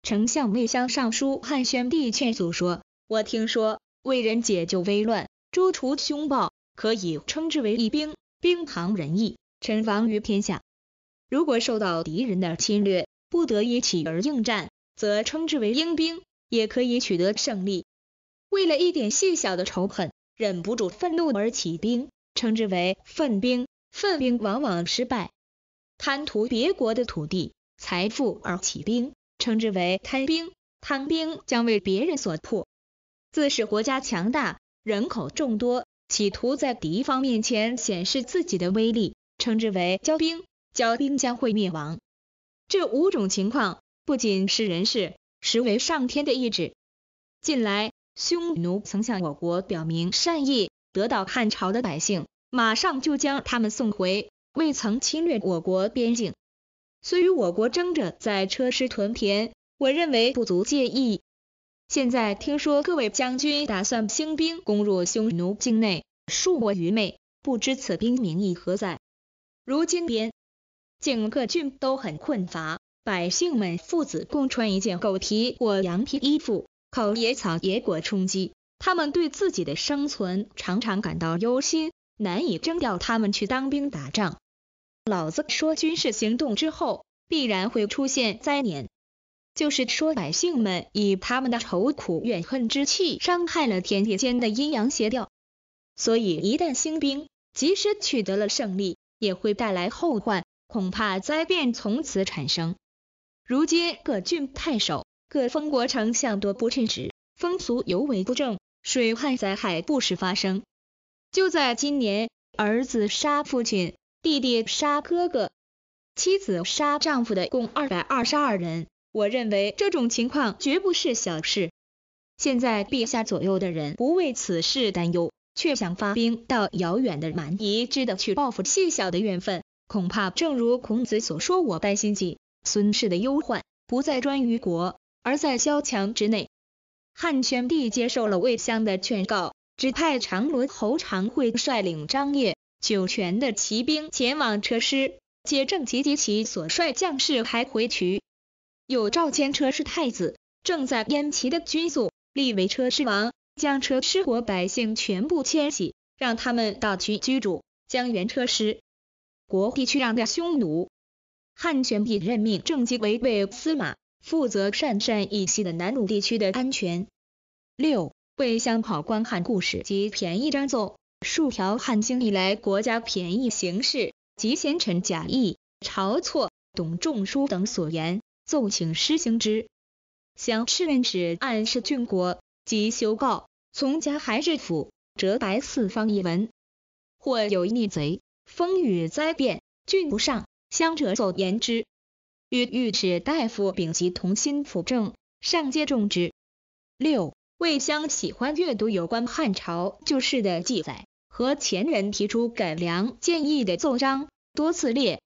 丞相魏相上书汉宣帝劝阻说：“我听说。”为人解救危乱，诛除凶暴，可以称之为义兵，兵行仁义，臣防于天下。如果受到敌人的侵略，不得已起而应战，则称之为英兵，也可以取得胜利。为了一点细小的仇恨，忍不住愤怒而起兵，称之为愤兵，愤兵往往失败。贪图别国的土地、财富而起兵，称之为贪兵，贪兵将为别人所破。自恃国家强大，人口众多，企图在敌方面前显示自己的威力，称之为骄兵。骄兵将会灭亡。这五种情况不仅是人事，实为上天的意志。近来匈奴曾向我国表明善意，得到汉朝的百姓，马上就将他们送回，未曾侵略我国边境。虽与我国争着在车师屯田，我认为不足介意。现在听说各位将军打算兴兵攻入匈奴境内，恕我愚昧，不知此兵名义何在。如今边境各郡都很困乏，百姓们父子共穿一件狗皮或羊皮衣服，靠野草野果充饥，他们对自己的生存常常感到忧心，难以征调他们去当兵打仗。老子说，军事行动之后必然会出现灾年。就是说，百姓们以他们的愁苦怨恨之气，伤害了天地间的阴阳协调。所以，一旦兴兵，即使取得了胜利，也会带来后患，恐怕灾变从此产生。如今，各郡太守、各封国丞相多不称职，风俗尤为不正，水旱灾害不时发生。就在今年，儿子杀父亲，弟弟杀哥哥，妻子杀丈夫的，共二百二十二人。我认为这种情况绝不是小事。现在陛下左右的人不为此事担忧，却想发兵到遥远的蛮夷之地去报复细小的怨愤，恐怕正如孔子所说：“我担心晋、孙氏的忧患不在专于国，而在萧墙之内。”汉宣帝接受了魏相的劝告，指派长罗侯常惠率领张掖、酒泉的骑兵前往车师，接正吉及其所率将士还回渠。有赵迁车师太子正在燕齐的军宿立为车师王，将车师国百姓全部迁徙，让他们到渠居住，将原车师国地区让给匈奴。汉宣帝任命郑吉为卫司马，负责鄯善以西的南鲁地区的安全。六为相好官汉故事及便宜张奏，数条汉经历来国家便宜行事及贤臣贾谊、晁错、董仲舒等所言。奏请施行之。乡刺使按示郡国，即修告，从家还至府，折白四方一文。或有逆贼，风雨灾变，郡不上，乡者奏言之，与御史大夫秉其同心辅政，上皆重之。六，魏相喜欢阅读有关汉朝旧事的记载和前人提出改良建议的奏章，多次列。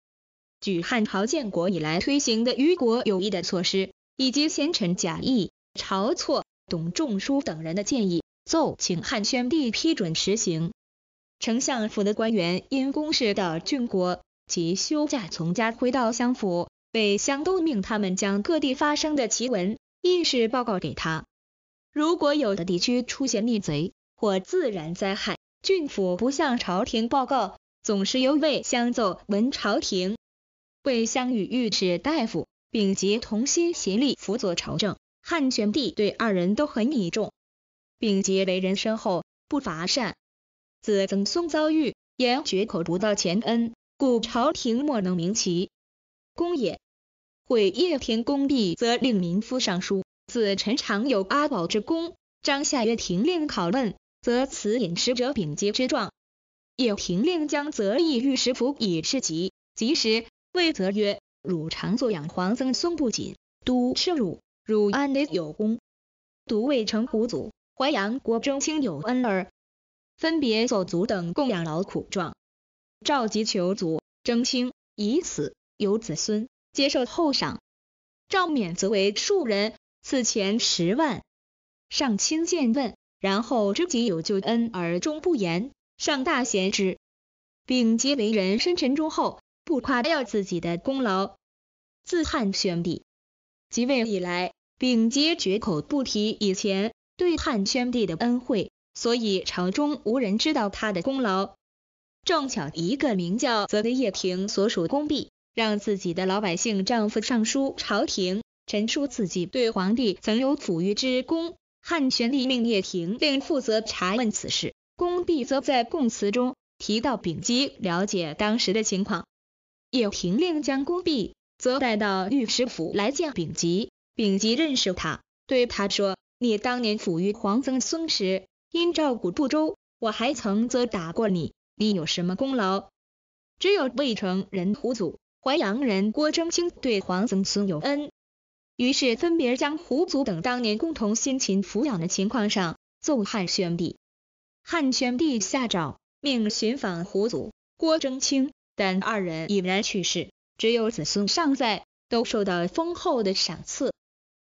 举汉朝建国以来推行的与国有益的措施，以及贤臣贾谊、晁错、董仲舒等人的建议，奏请汉宣帝批准实行。丞相府的官员因公事到郡国及休假从家回到相府，魏相都命他们将各地发生的奇闻异事报告给他。如果有的地区出现逆贼或自然灾害，郡府不向朝廷报告，总是由魏相奏闻朝廷。会相与御史大夫秉节同心协力辅佐朝政，汉宣帝对二人都很倚重。秉节为人深厚，不乏善。子曾松遭遇，言绝口不道前恩，故朝廷莫能明其功也。毁叶天公毕，则令民夫上书。子陈常有阿保之功，张夏曰廷令拷问，则此饮食者秉节之状。叶廷令将，则以御史府以是极，及时。魏则曰：“汝常作养皇曾孙不谨，都斥汝。汝安得有功？独未成胡祖，淮阳国中卿有恩耳。分别作族等供养老苦状，召集求族征卿，以此有子孙，接受厚赏。赵免则为庶人，赐钱十万。上卿见问，然后知己有救恩而终不言，上大贤之，并皆为人深沉忠厚。”不夸耀自己的功劳。自汉宣帝即位以来，丙吉绝口不提以前对汉宣帝的恩惠，所以朝中无人知道他的功劳。正巧一个名叫泽的叶庭所属宫婢，让自己的老百姓丈夫上书朝廷，陈述自己对皇帝曾有抚育之功。汉宣帝命叶庭并负责查问此事，宫婢则在供词中提到丙吉了解当时的情况。也凭令将宫弼则带到御史府来见丙吉，丙吉认识他，对他说：“你当年抚育皇曾孙时，因照顾不周，我还曾责打过你。你有什么功劳？”只有渭城人胡祖、淮阳人郭征卿对黄曾孙有恩，于是分别将胡祖等当年共同辛勤抚养的情况上奏汉宣帝。汉宣帝下诏命寻访胡祖、郭征卿，但二人已然去世，只有子孙尚在，都受到丰厚的赏赐。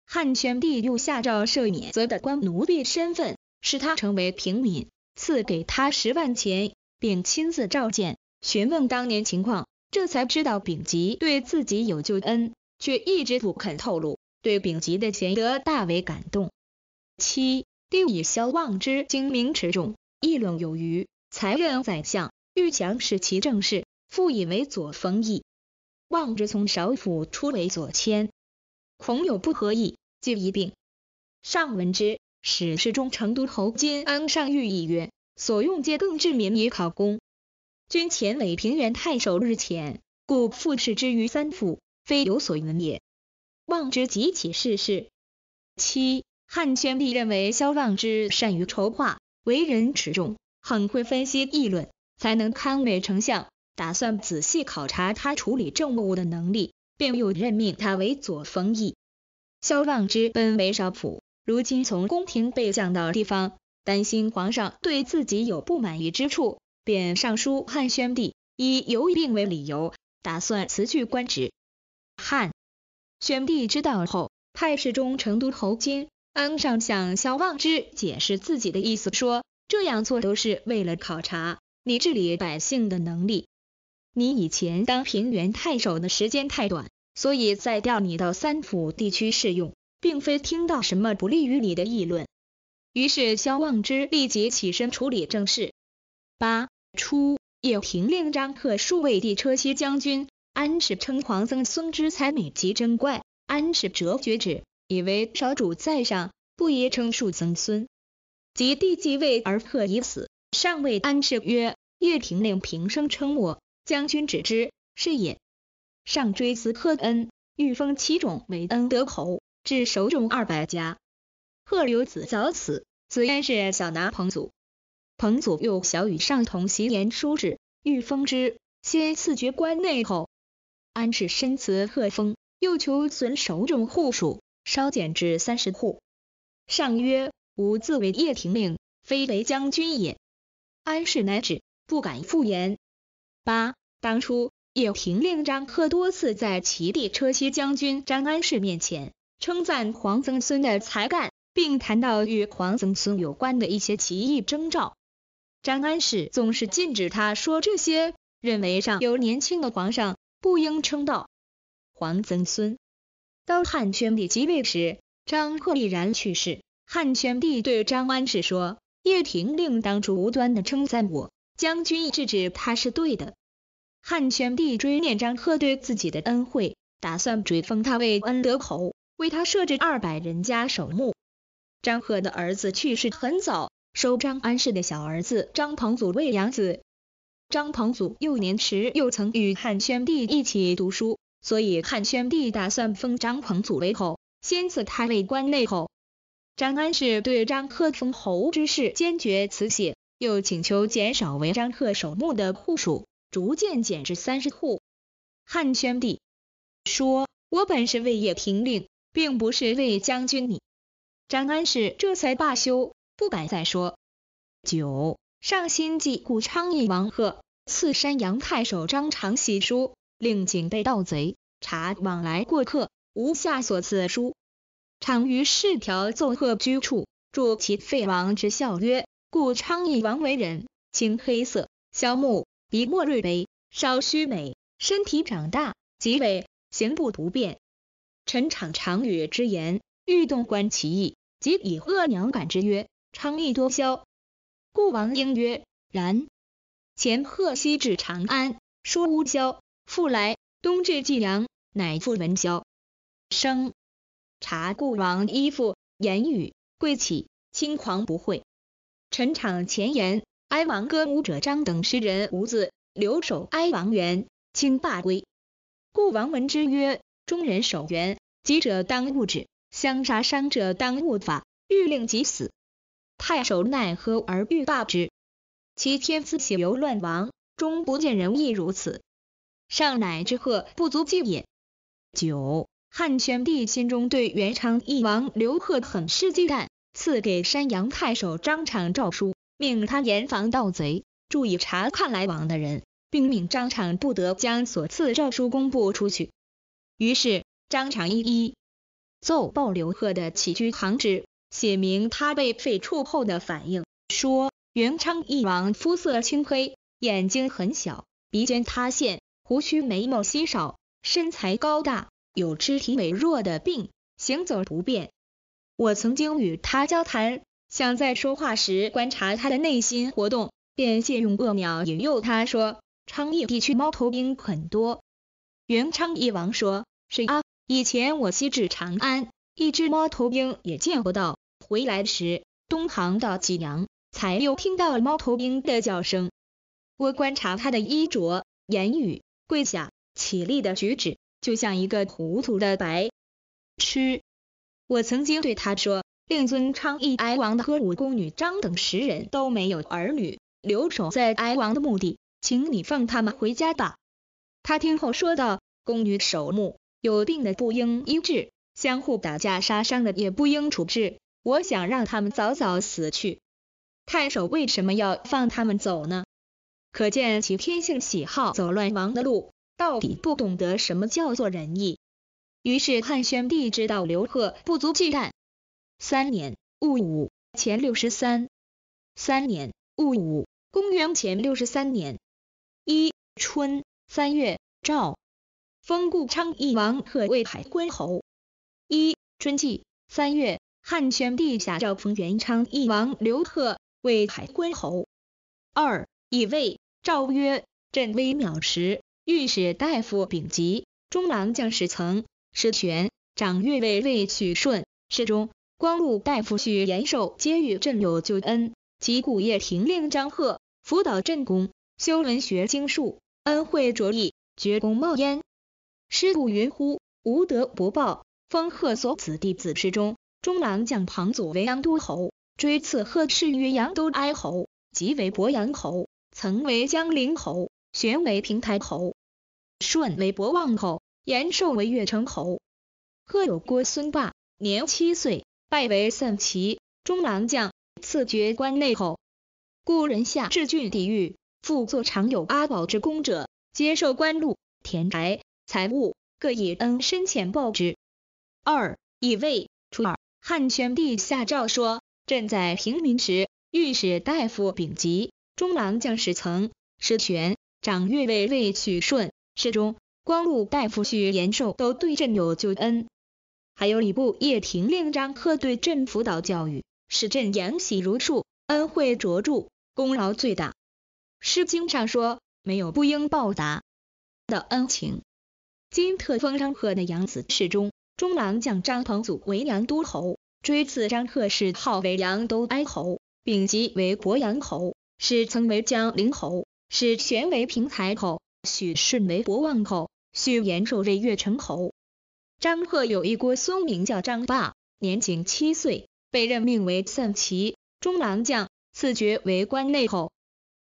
汉宣帝又下诏赦免，则的官奴婢身份，使他成为平民，赐给他十万钱，并亲自召见，询问当年情况。这才知道丙吉对自己有救恩，却一直不肯透露，对丙吉的贤德大为感动。七，丁以萧望之精明持重，议论有余，才任宰相，欲强使其政事。复以为左封邑。望之从少府出为左迁，恐有不合意，就一病。上闻之，使侍中成都侯金安上谕以曰：所用皆更治民以考功，君前为平原太守日浅，故复斥之于三府，非有所闻也。望之即起事事。七汉宣帝认为萧望之善于筹划，为人持重，很会分析议论，才能堪为丞相。打算仔细考察他处理政务的能力，便又任命他为左冯邑。萧望之奔为少府，如今从宫廷被降到地方，担心皇上对自己有不满意之处，便上书汉宣帝，以有病为理由，打算辞去官职。汉宣帝知道后，派侍中成都侯金安上向萧望之解释自己的意思，说这样做都是为了考察你治理百姓的能力。你以前当平原太守的时间太短，所以再调你到三府地区试用，并非听到什么不利于你的议论。于是萧望之立即起身处理政事。八初，叶廷令张克数位帝车骑将军安史称皇曾孙之才美及真怪，安史折绝止，以为少主在上，不宜称庶曾孙。及帝即位而克已死，上谓安氏曰：“叶廷令平生称我。”将军止之，是也。上追辞贺恩，欲封其种为恩德侯，至首种二百家。贺留子早死，子安是小拿彭祖。彭祖又小与上同席言书之，欲封之，先赐爵关内侯。安氏深辞贺封，又求损首种户数，稍减至三十户。上曰：吾自为叶廷令，非为将军也。安氏乃止，不敢复言。八当初，叶廷令张贺多次在齐帝车骑将军张安世面前称赞黄曾孙的才干，并谈到与黄曾孙有关的一些奇异征兆。张安世总是禁止他说这些，认为上有年轻的皇上，不应称道黄曾孙。当汉宣帝即位时，张克毅然去世。汉宣帝对张安世说：“叶廷令当初无端的称赞我。”将军制止他是对的。汉宣帝追念张贺对自己的恩惠，打算追封他为安德侯，为他设置二百人家守墓。张贺的儿子去世很早，收张安世的小儿子张彭祖为养子。张彭祖幼年时又曾与汉宣帝一起读书，所以汉宣帝打算封张彭祖为侯，先赐他为关内侯。张安世对张贺封侯之事坚决辞谢。又请求减少为张贺守墓的户数，逐渐减至三十户。汉宣帝说：“我本是为业平令，并不是为将军你。”张安世这才罢休，不敢再说。九上新纪故昌邑王贺赐山阳太守张长喜书，令警备盗贼，查往来过客，无下所赐书。常于市条奏贺居处，著其废王之效曰。故昌邑王为人，青黑色，萧木，鼻墨瑞微，稍须美，身体长大，极为行步不便。陈敞常与之言，欲动观其意，即以恶鸟感之曰：“昌邑多枭。”故王应曰：“然。”前贺西至长安，说乌枭，复来，冬至济阳，乃复闻枭生察故王衣服言语，贵起轻狂不讳。陈场前言，哀王歌舞者张等诗人无子，留守哀王园，清罢归。故王闻之曰：中人守园，疾者当勿止，相杀伤者当勿法，欲令即死。太守奈何而欲罢之？其天资岂由乱王，终不见人亦如此。尚乃之贺，不足惧也。九，汉宣帝心中对元昌义王刘贺很是忌惮。赐给山阳太守张敞诏书，命他严防盗贼，注意查看来往的人，并命张敞不得将所赐诏书公布出去。于是张敞一一奏报刘贺的起居行止，写明他被废黜后的反应，说元昌一王肤色青黑，眼睛很小，鼻尖塌陷，胡须眉毛稀少，身材高大，有肢体痿弱的病，行走不便。我曾经与他交谈，想在说话时观察他的内心活动，便借用恶鸟引诱他说：“昌邑地区猫头鹰很多。”元昌邑王说：“是啊，以前我西至长安，一只猫头鹰也见不到；回来时东航到济阳，才又听到猫头鹰的叫声。”我观察他的衣着、言语、跪下、起立的举止，就像一个糊涂的白痴。我曾经对他说，令尊昌邑哀王的歌舞宫女张等十人都没有儿女，留守在哀王的墓地，请你放他们回家吧。他听后说道，宫女守墓，有病的不应医治，相互打架杀伤的也不应处置，我想让他们早早死去。太守为什么要放他们走呢？可见其天性喜好走乱王的路，到底不懂得什么叫做仁义。于是汉宣帝知道刘贺不足忌惮。三年戊午，前六十三，三年戊午，公元前六十三年，一春三月，诏封故昌邑王贺为海昏侯。一春季三月，汉宣帝下诏封元昌邑王刘贺为海昏侯。二以谓诏曰：朕微藐时，御史大夫丙吉、中郎将史曾。师权，掌月尉，为许顺；师中、光禄大夫许延寿，皆与镇有旧恩。及故业廷令张贺辅导镇功，修文学经术，恩惠卓异，绝功冒焉。师故云乎？无德不报。封贺所子弟子师中、中郎将庞祖为阳都侯，追赐贺氏于阳都哀侯，即为博阳侯。曾为江陵侯，玄为平台侯，顺为博望侯。延寿为越城侯，贺有郭孙霸，年七岁，拜为散骑中郎将，赐爵关内侯。故人下至郡抵狱，复作常有阿宝之功者，皆受官禄、田宅、财物，各以恩深浅报之。二以位除二汉宣帝下诏说：朕在平民时，御史大夫丙吉、中郎将史曾、史权，长乐卫尉许顺、侍中光禄大夫许延寿都对阵有旧恩，还有礼部叶廷令张贺对阵辅导教育，使朕养喜如数，恩惠卓著，功劳最大。诗经上说，没有不应报答的恩情。今特封张贺的养子侍中中郎将张彭祖为梁都侯，追赐张贺谥号为梁都哀侯，丙级为博阳侯，使曾为江陵侯，史玄为平台侯，许顺为博望侯。续延寿瑞月城侯。张贺有一郭孙名叫张霸，年仅七岁，被任命为散骑中郎将，赐爵为关内侯。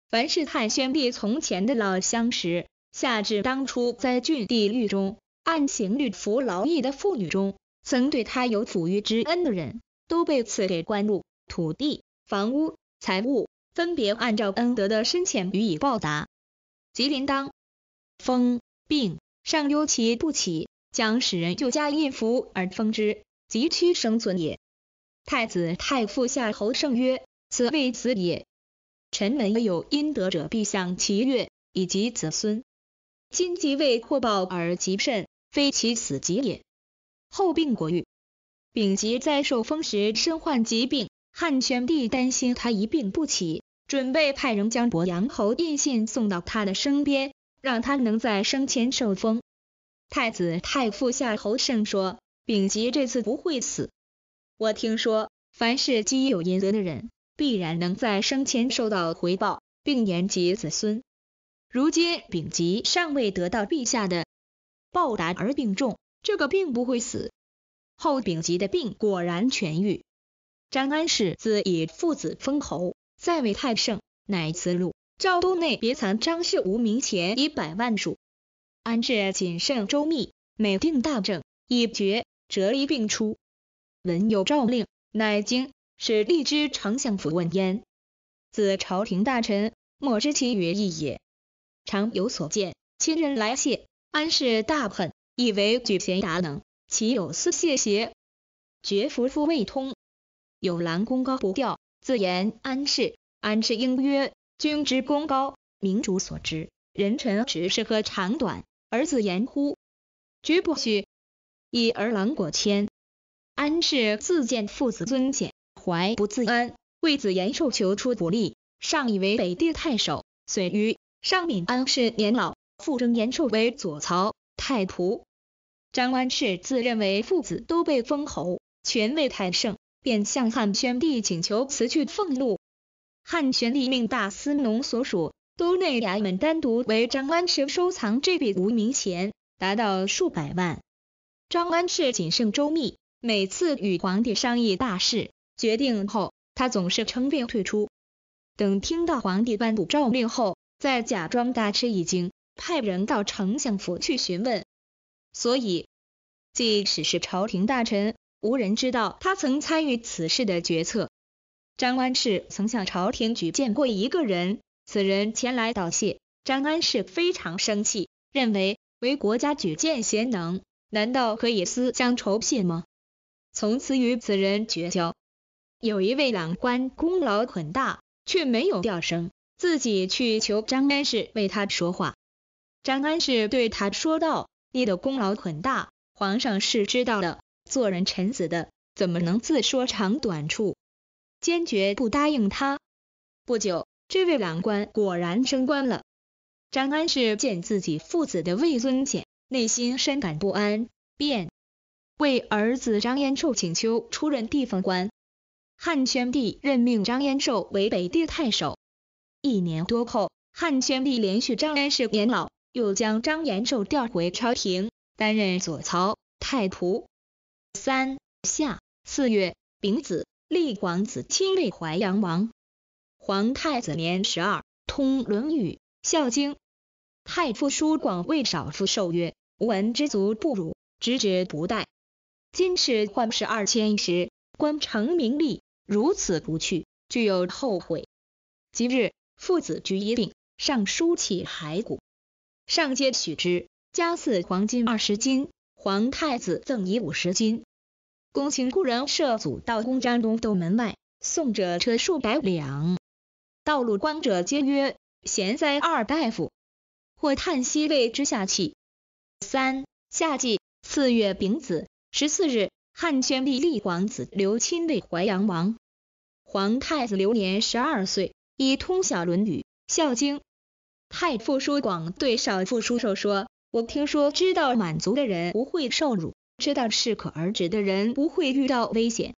凡是汉宣帝从前的老相识，下至当初在郡地狱中按刑律服劳役的妇女中，曾对他有抚育之恩的人，都被赐给官禄、土地、房屋、财物，分别按照恩德的深浅予以报答。吉林当封病。上忧其不起，将使人就加印符而封之，即趋生存也。太子太傅夏侯胜曰：“此谓子也。臣闻有阴德者，必享其乐，以及子孙。今即为扩报而极甚，非其死极也。”后病国愈，丙吉在受封时身患疾病，汉宣帝担心他一病不起，准备派人将伯阳侯印信送到他的身边。让他能在生前受封。太子太傅夏侯胜说，丙吉这次不会死。我听说，凡是积有阴德的人，必然能在生前受到回报，并延及子孙。如今丙吉尚未得到陛下的报答而病重，这个病不会死。后丙吉的病果然痊愈。张安氏自以父子封侯，再为太盛，乃赐路。诏都内别藏张氏无名钱一百万数，安置谨慎周密，每定大政，以决折一并出。闻有诏令，乃经使吏之丞相府问焉。自朝廷大臣，莫知其原意也。常有所见，亲人来谢，安氏大恨，以为举贤达能，岂有私谢邪？绝夫妇未通，有郎功高不调，自言安氏，安氏应曰。君之功高，明主所知。人臣只是合长短，儿子言乎？绝不许以儿郎果谦。安氏自见父子尊简，怀不自安。为子延寿求出不利，上以为北地太守，遂于上敏安是年老，复征延寿为左曹太仆。张安世自认为父子都被封侯，权位太盛，便向汉宣帝请求辞去俸禄。汉宣帝命大司农所属都内衙门单独为张安世收藏这笔无名钱，达到数百万。张安世谨慎周密，每次与皇帝商议大事，决定后，他总是称病退出。等听到皇帝颁布诏令后，再假装大吃一惊，派人到丞相府去询问。所以，即使是朝廷大臣，无人知道他曾参与此事的决策。张安世曾向朝廷举荐过一个人，此人前来道谢，张安世非常生气，认为为国家举荐贤能，难道可以私相酬谢吗？从此与此人绝交。有一位郎官功劳很大，却没有调升，自己去求张安世为他说话。张安世对他说道：“你的功劳很大，皇上是知道的。做人臣子的，怎么能自说长短处？”坚决不答应他。不久，这位郎官果然升官了。张安世见自己父子的位尊显，内心深感不安，便为儿子张延寿请求出任地方官。汉宣帝任命张延寿为北地太守。一年多后，汉宣帝连续张安世年老，又将张延寿调回朝廷，担任左曹太仆。三夏四月丙子。立皇子亲为淮阳王，皇太子年十二，通《论语》《孝经》，太傅叔广为少傅，受曰：吾闻知足不辱，知止不殆。今世患是二千石官，成名利，如此不去，具有后悔。即日，父子举一并，上书起骸骨，上皆许之，加赐黄金二十斤，皇太子赠以五十斤。公卿故人设祖到公章东斗门外，送者车数百两。道路观者皆曰：“贤哉二大夫！”或叹息谓之下气。三夏季四月丙子，十四日，汉宣帝立皇子刘钦为淮阳王。皇太子刘年十二岁，以通晓《论语》、《孝经》。太傅叔广对少傅叔寿说：“我听说知道满足的人不会受辱。”知道适可而止的人不会遇到危险，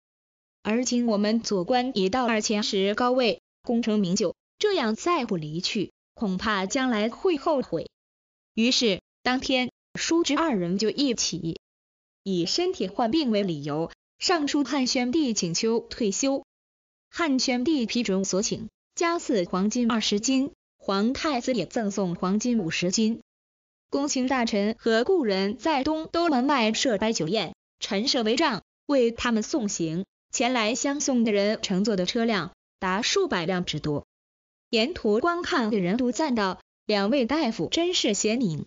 而今我们左官已到二千石高位，功成名就，这样再不离去，恐怕将来会后悔。于是，当天叔侄二人就一起以身体患病为理由，上书汉宣帝请求退休。汉宣帝批准所请，加赐黄金二十金，皇太子也赠送黄金五十金。公卿大臣和故人在东都门外设摆酒宴，陈设帷帐为他们送行。前来相送的人乘坐的车辆达数百辆之多。沿途观看的人都赞道：“两位大夫真是贤明。”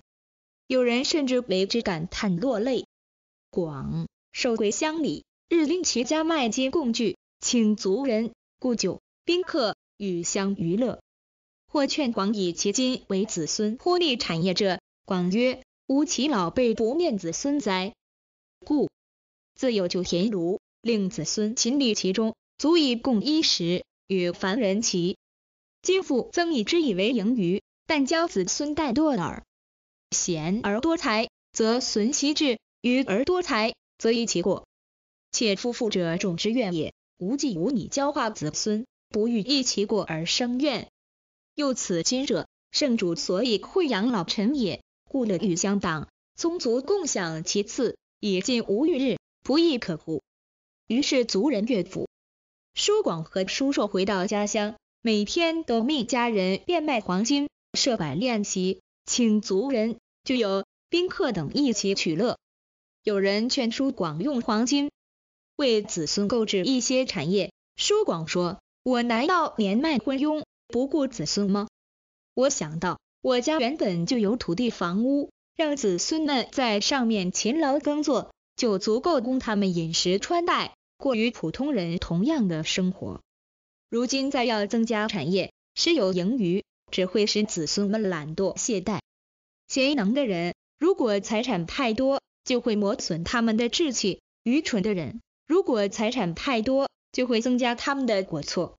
有人甚至为之感叹落泪。广受贵乡礼，日令其家卖街共聚，请族人、故旧、宾客与乡娱乐，或劝广以其金为子孙颇利产业者。广曰：吾其老辈不念子孙哉？故自有九田庐，令子孙勤力其中，足以供衣食，与凡人齐。今父曾以之以为盈余，但教子孙怠惰耳。贤而多才，则损其志；愚而多才，则益其过。且夫妇者，众之怨也。无计无以教化子孙，不欲益其过而生怨。又此今者，圣主所以惠养老臣也。故乐与相党，宗族共享其次，以尽无欲日，不亦可乎？于是族人乐府。舒广和叔硕回到家乡，每天都命家人变卖黄金，设摆宴席，请族人、就有宾客等一起取乐。有人劝舒广用黄金为子孙购置一些产业，舒广说：“我难道年迈昏庸，不顾子孙吗？”我想到。我家原本就有土地房屋，让子孙们在上面勤劳耕作，就足够供他们饮食穿戴，过与普通人同样的生活。如今再要增加产业，时有盈余，只会使子孙们懒惰懈怠。贤能的人，如果财产太多，就会磨损他们的志气；愚蠢的人，如果财产太多，就会增加他们的过错。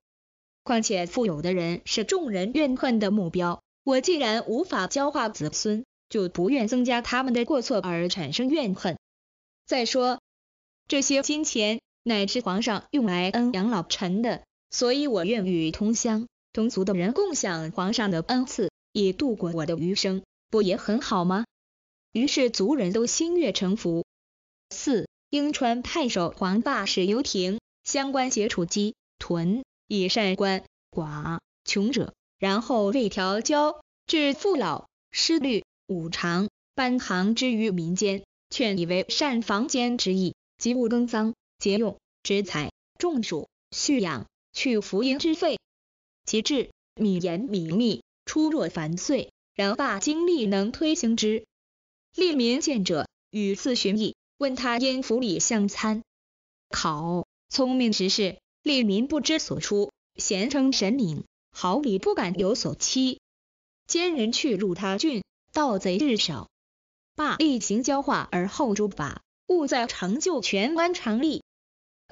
况且，富有的人是众人怨恨的目标。我既然无法教化子孙，就不愿增加他们的过错而产生怨恨。再说，这些金钱乃至皇上用来恩养老臣的，所以我愿与同乡、同族的人共享皇上的恩赐，以度过我的余生，不也很好吗？于是族人都心悦诚服。四，应川太守黄霸使游亭乡官挟楚鸡豚，以善官寡、穷者。然后为调教，致父老失律五常，班行之于民间，劝以为善房间之意，即勿耕桑，节用之财，种树蓄养，去浮淫之费。其至，米盐米蜜，出若凡岁，然罢精力能推行之。利民见者，与自寻意，问他因府里相参考，聪明识事，利民不知所出，贤称神明。毫厘不敢有所欺，奸人去入他郡，盗贼日少。霸力行教化，而后诛法，务在成就全安常立。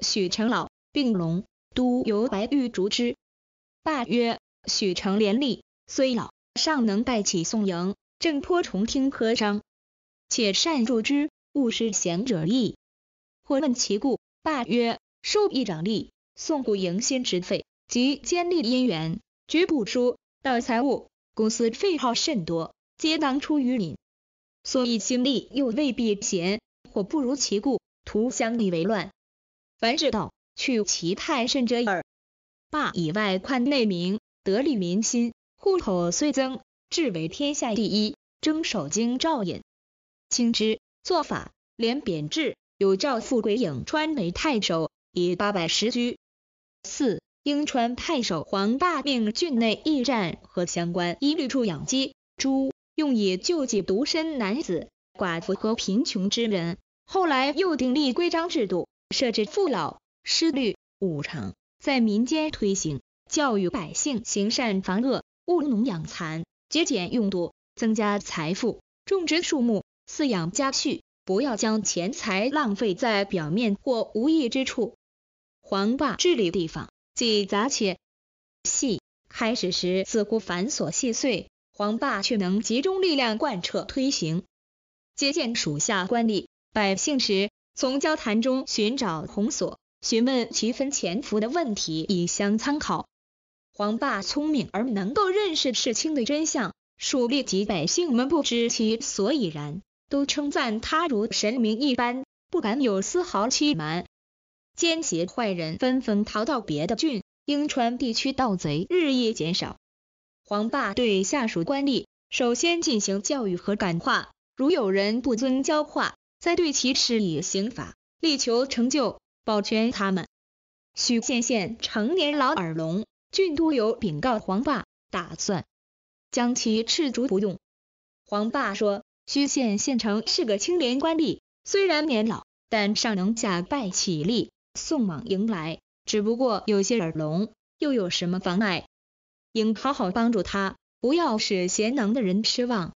许成老病龙都由白玉竹之。霸曰：“许成廉吏，虽老，尚能拜起宋营，正颇重听科商。且善助之，勿失贤者意。”或问其故，霸曰：“受一长吏，宋故迎新之废，及奸立姻缘。”绝不输到财物，公司费耗甚多，皆当出于民，所以兴利又未必贤，或不如其故，徒相利为乱。凡事道去其太甚者耳。罢以外宽内明，得利民心，户口虽增，至为天下第一。征守经兆引。清之做法，连贬至有赵富贵颖川为太守，以八百石居。四。鹰川太守黄霸命郡内驿站和相关一律处养鸡、猪，用以救济独身男子、寡妇和贫穷之人。后来又订立规章制度，设置父老、师律、五常，在民间推行，教育百姓行善防恶、务农养蚕、节俭用度，增加财富，种植树木，饲养家畜，不要将钱财浪费在表面或无益之处。黄霸治理地方。既杂且细，开始时似乎繁琐细碎，黄霸却能集中力量贯彻推行。接见属下官吏、百姓时，从交谈中寻找线锁，询问其分潜伏的问题以相参考。黄霸聪明而能够认识事情的真相，属吏及百姓们不知其所以然，都称赞他如神明一般，不敢有丝毫欺瞒。奸邪坏人纷纷逃到别的郡，英川地区盗贼日益减少。黄霸对下属官吏首先进行教育和感化，如有人不遵教化，再对其施以刑罚，力求成就保全他们。许县县成年老耳聋，郡都有禀告黄霸，打算将其赤足不用。黄霸说，虚县县城是个清廉官吏，虽然年老，但尚能假拜起立。送往迎来，只不过有些耳聋，又有什么妨碍？应好好帮助他，不要使贤能的人失望。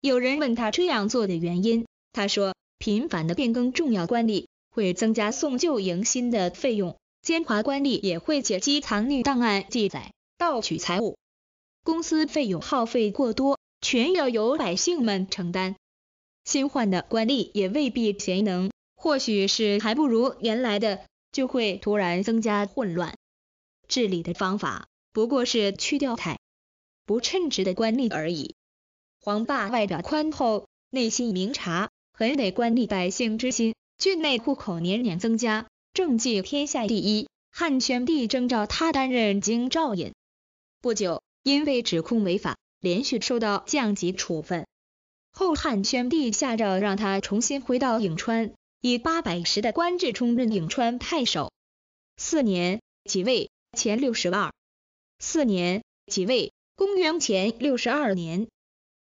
有人问他这样做的原因，他说：频繁的变更重要官吏，会增加送旧迎新的费用，奸猾官吏也会借机藏匿档案记载、盗取财物，公司费用耗费过多，全要由百姓们承担。新换的官吏也未必贤能。或许是还不如原来的，就会突然增加混乱。治理的方法不过是去掉太不称职的官吏而已。黄霸外表宽厚，内心明察，很得官吏百姓之心。郡内户口年年增加，政绩天下第一。汉宣帝征召他担任京兆尹，不久因为指控违法，连续受到降级处分。后汉宣帝下诏让他重新回到颍川。以八百石的官制充任颍川太守。四年即位前六十二，四年即位公元前六十二年，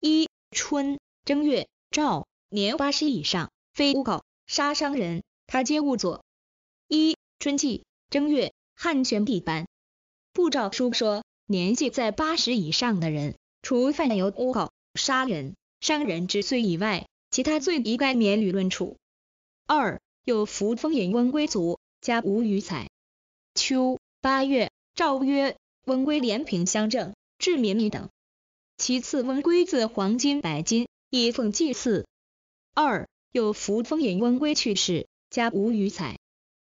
一春正月，赵年八十以上，非诬告杀伤人，他皆勿作。一春季正月，汉宣帝颁布诏书说，年纪在八十以上的人，除犯有诬告、杀人、伤人之罪以外，其他罪一概免予论处。二有扶风引翁归卒，加无余彩。秋八月，诏曰：温翁归连平乡政，治民米等，其次翁归字黄金、白金以奉祭祀。二有扶风引翁归去世，加无余彩。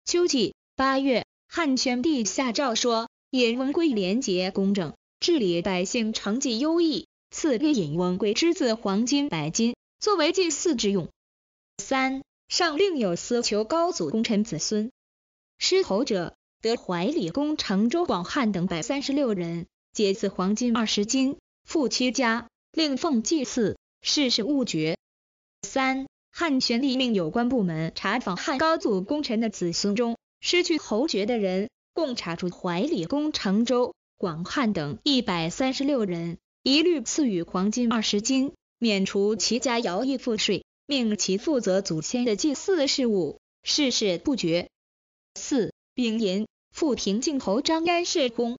秋季八月，汉宣帝下诏说，引翁归廉洁公正，治理百姓成绩优异，赐给引翁归之字黄金、白金，作为祭祀之用。三。上令有司求高祖功臣子孙失侯者，得怀里公、成州广汉等百三十六人，皆赐黄金二十斤，赴其家，令奉祭祀，事事勿绝。三汉宣帝命有关部门查访汉高祖功臣的子孙中失去侯爵的人，共查出怀里公、成州广汉等一百三十六人，一律赐予黄金二十斤，免除其家徭役赋税。命其负责祖先的祭祀事务，世事不绝。四丙寅，复平靖侯张安世公。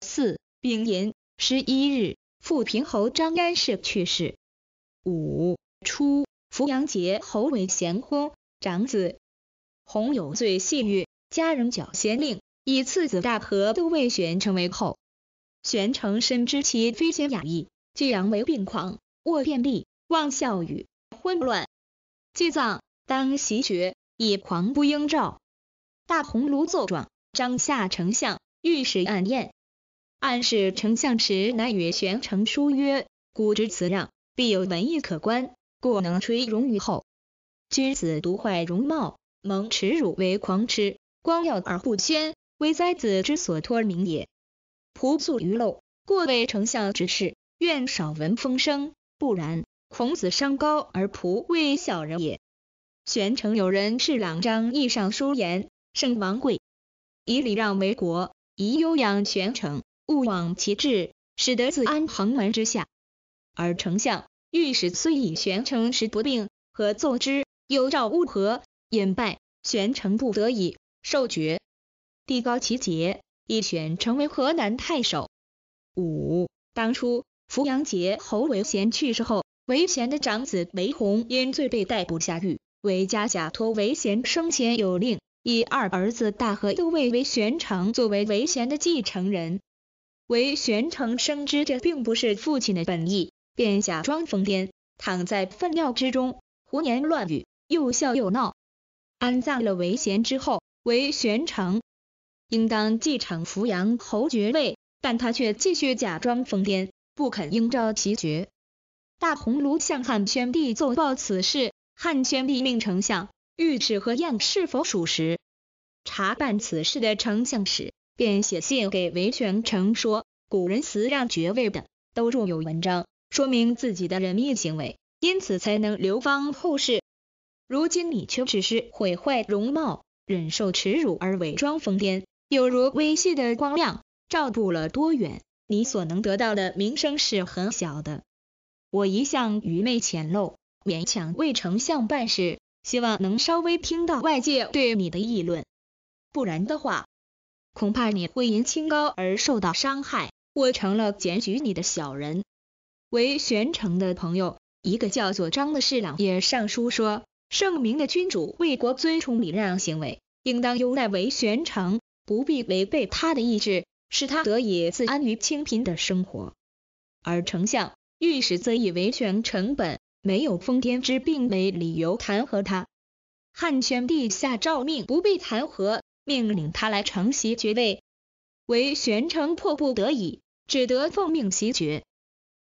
四丙寅十一日，复平侯张安世去世。五初，扶阳节侯为贤公，长子洪有罪，系狱，家人缴先令，以次子大和都尉玄成为后。玄成深知其非贤雅意，既扬为病狂，卧便溺，妄笑语。昏乱，祭葬当袭爵，以狂不应诏。大鸿胪奏状，张夏丞相御史按验，暗示丞相时，乃与玄成书曰：古之辞让，必有文艺可观，故能垂荣于后。君子独坏容貌，蒙耻辱为狂痴，光耀而不宣，为哉子之所托名也。仆素愚陋，过为丞相之事，愿少闻风声，不然。孔子伤高而仆为小人也。玄城有人侍朗章义上书言：圣王贵以礼让为国，以优养玄城，勿忘其志，使得自安蓬门之下。而丞相御史虽以玄城实不病，何奏之？有赵乌合引败，玄城不得已受爵。帝高其节，以玄城为河南太守。五当初扶阳节侯维贤去世后。韦贤的长子韦弘因罪被逮捕下狱，韦家假托韦贤生前有令，以二儿子大和的位为玄成作为韦贤的继承人。韦玄成深知这并不是父亲的本意，便假装疯癫，躺在粪尿之中，胡言乱语，又笑又闹。安葬了韦贤之后，韦玄成应当继承扶阳侯爵位，但他却继续假装疯癫，不肯应召其爵。大红胪向汉宣帝奏报此事，汉宣帝命丞相御史何晏是否属实。查办此事的丞相史便写信给韦权成说：“古人辞让爵位的，都若有文章，说明自己的仁义行为，因此才能流芳后世。如今你却只是毁坏容貌，忍受耻辱而伪装疯癫，有如微细的光亮，照不了多远。你所能得到的名声是很小的。”我一向愚昧浅陋，勉强为丞相办事，希望能稍微听到外界对你的议论，不然的话，恐怕你会因清高而受到伤害，我成了检举你的小人。为玄成的朋友，一个叫做张的侍郎也上书说，圣明的君主为国尊崇礼让行为，应当优待为玄成，不必违背他的意志，使他得以自安于清贫的生活，而丞相。御史则以为玄成本没有封天之病，没理由弹劾他。汉宣帝下诏命不必弹劾，命令他来承袭爵位。为玄成迫不得已，只得奉命袭爵。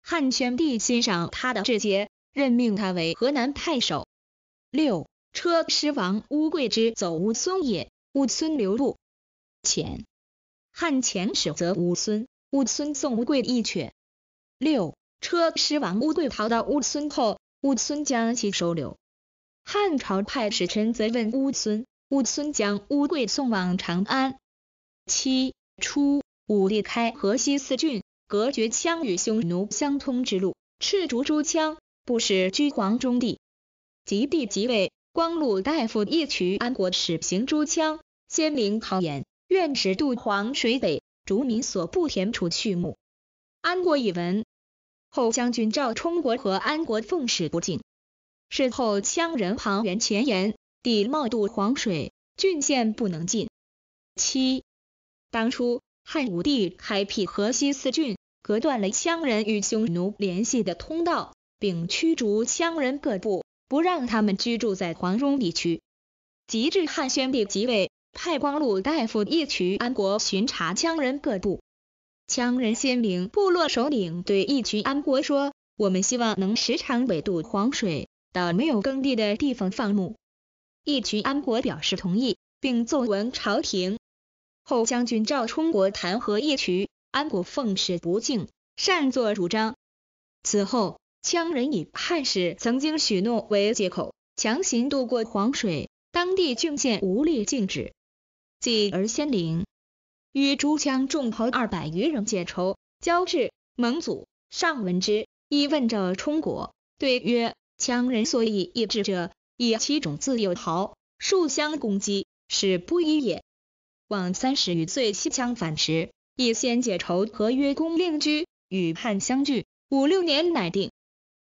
汉宣帝欣赏他的志节，任命他为河南太守。六车师王乌贵之走乌孙也，乌孙留步。遣汉遣使则乌孙，乌孙送乌贵一犬。六车师王乌贵逃到乌孙后，乌孙将其收留。汉朝派使臣责问乌孙，乌孙将乌贵送往长安。七初，武帝开河西四郡，隔绝羌与匈奴相通之路。赤竹诸羌不使居黄中地。及帝即位，光禄大夫一渠安国使行诸羌，先民豪言，愿使渡黄水北，逐民所不田处畜牧。安国以闻。后将军赵充国和安国奉使不进。事后羌人庞元前言，地冒渡黄水，郡县不能进。七，当初汉武帝开辟河西四郡，隔断了羌人与匈奴联系的通道，并驱逐羌人各部，不让他们居住在黄忠地区。及至汉宣帝即位，派光禄大夫一渠安国巡查羌人各部。羌人先领部落首领对一群安国说：“我们希望能时常北渡黄水，到没有耕地的地方放牧。”一群安国表示同意，并奏闻朝廷。后将军赵充国弹劾一渠，安国奉使不敬，擅作主张。此后，羌人以汉使曾经许诺为借口，强行渡过黄水，当地郡县无力禁止，继而先领与诸羌众侯二百余人解仇，交至蒙祖。上闻之，亦问者充国，对曰：羌人所以易治者，以其种自有豪，数相攻击，使不一也。往三十余岁，西羌反时，以先解仇和约，公令居与叛相拒，五六年乃定。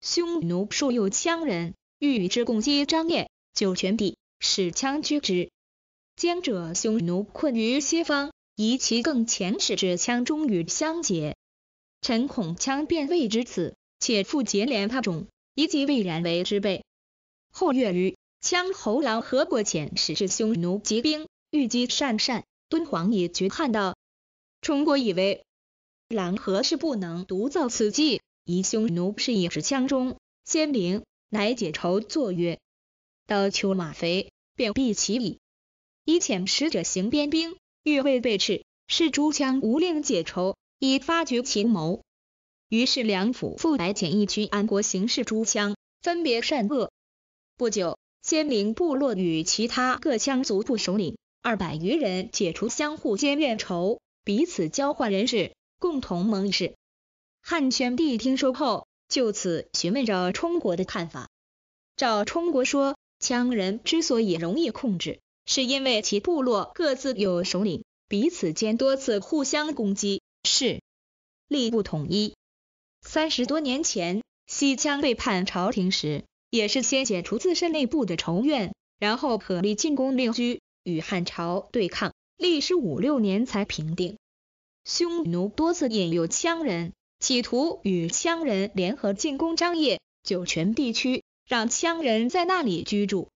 匈奴数有羌人，欲与之共击张掖、酒泉地，使羌居之。将者匈奴困于西方。疑其更前使之羌中与相结，臣恐羌便未知此，且复结连他种，一计未然为之备。后月余，羌侯郎何国遣使至匈奴结兵，欲击善善、敦煌以绝汉道。冲国以为狼何是不能独造此计，疑匈奴是以使羌中先明，乃解愁作曰：“到秋马肥，便必其矣。以遣使者行边兵。”欲为被斥，是诸羌无令解仇，以发觉秦谋。于是梁府复来简易区安国行事诸羌，分别善恶。不久，鲜明部落与其他各羌族部首领二百余人解除相互间怨仇，彼此交换人事，共同盟誓。汉宣帝听说后，就此询问着充国的看法。赵充国说，羌人之所以容易控制。是因为其部落各自有首领，彼此间多次互相攻击，是力不统一。三十多年前，西羌背叛朝廷时，也是先解除自身内部的仇怨，然后合力进攻令居，与汉朝对抗，历时五六年才平定。匈奴多次引诱羌人，企图与羌人联合进攻张掖、酒泉地区，让羌人在那里居住。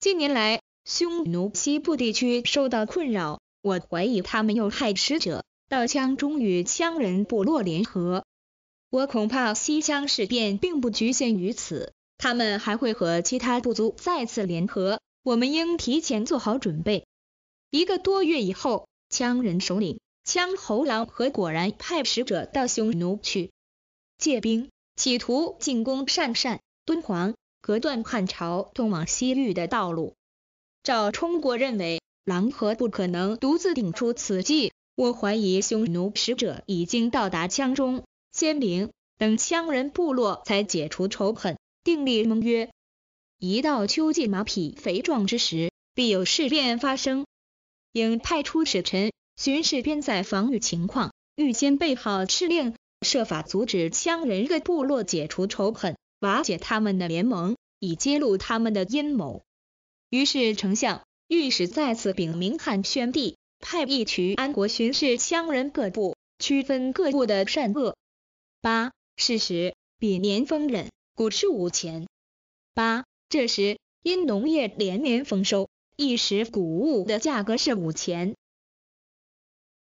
近年来，匈奴西部地区受到困扰，我怀疑他们又派使者到羌中与羌人部落联合。我恐怕西羌事变并不局限于此，他们还会和其他部族再次联合，我们应提前做好准备。一个多月以后，羌人首领羌侯狼和果然派使者到匈奴去借兵，企图进攻鄯善、敦煌，隔断汉朝通往西域的道路。赵充国认为，狼何不可能独自顶出此计。我怀疑匈奴使者已经到达羌中、鲜灵等羌人部落，才解除仇恨，订立盟约。一到秋季马匹肥壮之时，必有事变发生，应派出使臣巡视边塞防御情况，预先备好敕令，设法阻止羌人各部落解除仇恨，瓦解他们的联盟，以揭露他们的阴谋。于是，丞相、御史再次禀明汉宣帝，派一渠安国巡视羌人各部，区分各部的善恶。八、事实比年丰人，谷吃五钱。八、这时因农业连年丰收，一时谷物的价格是五钱。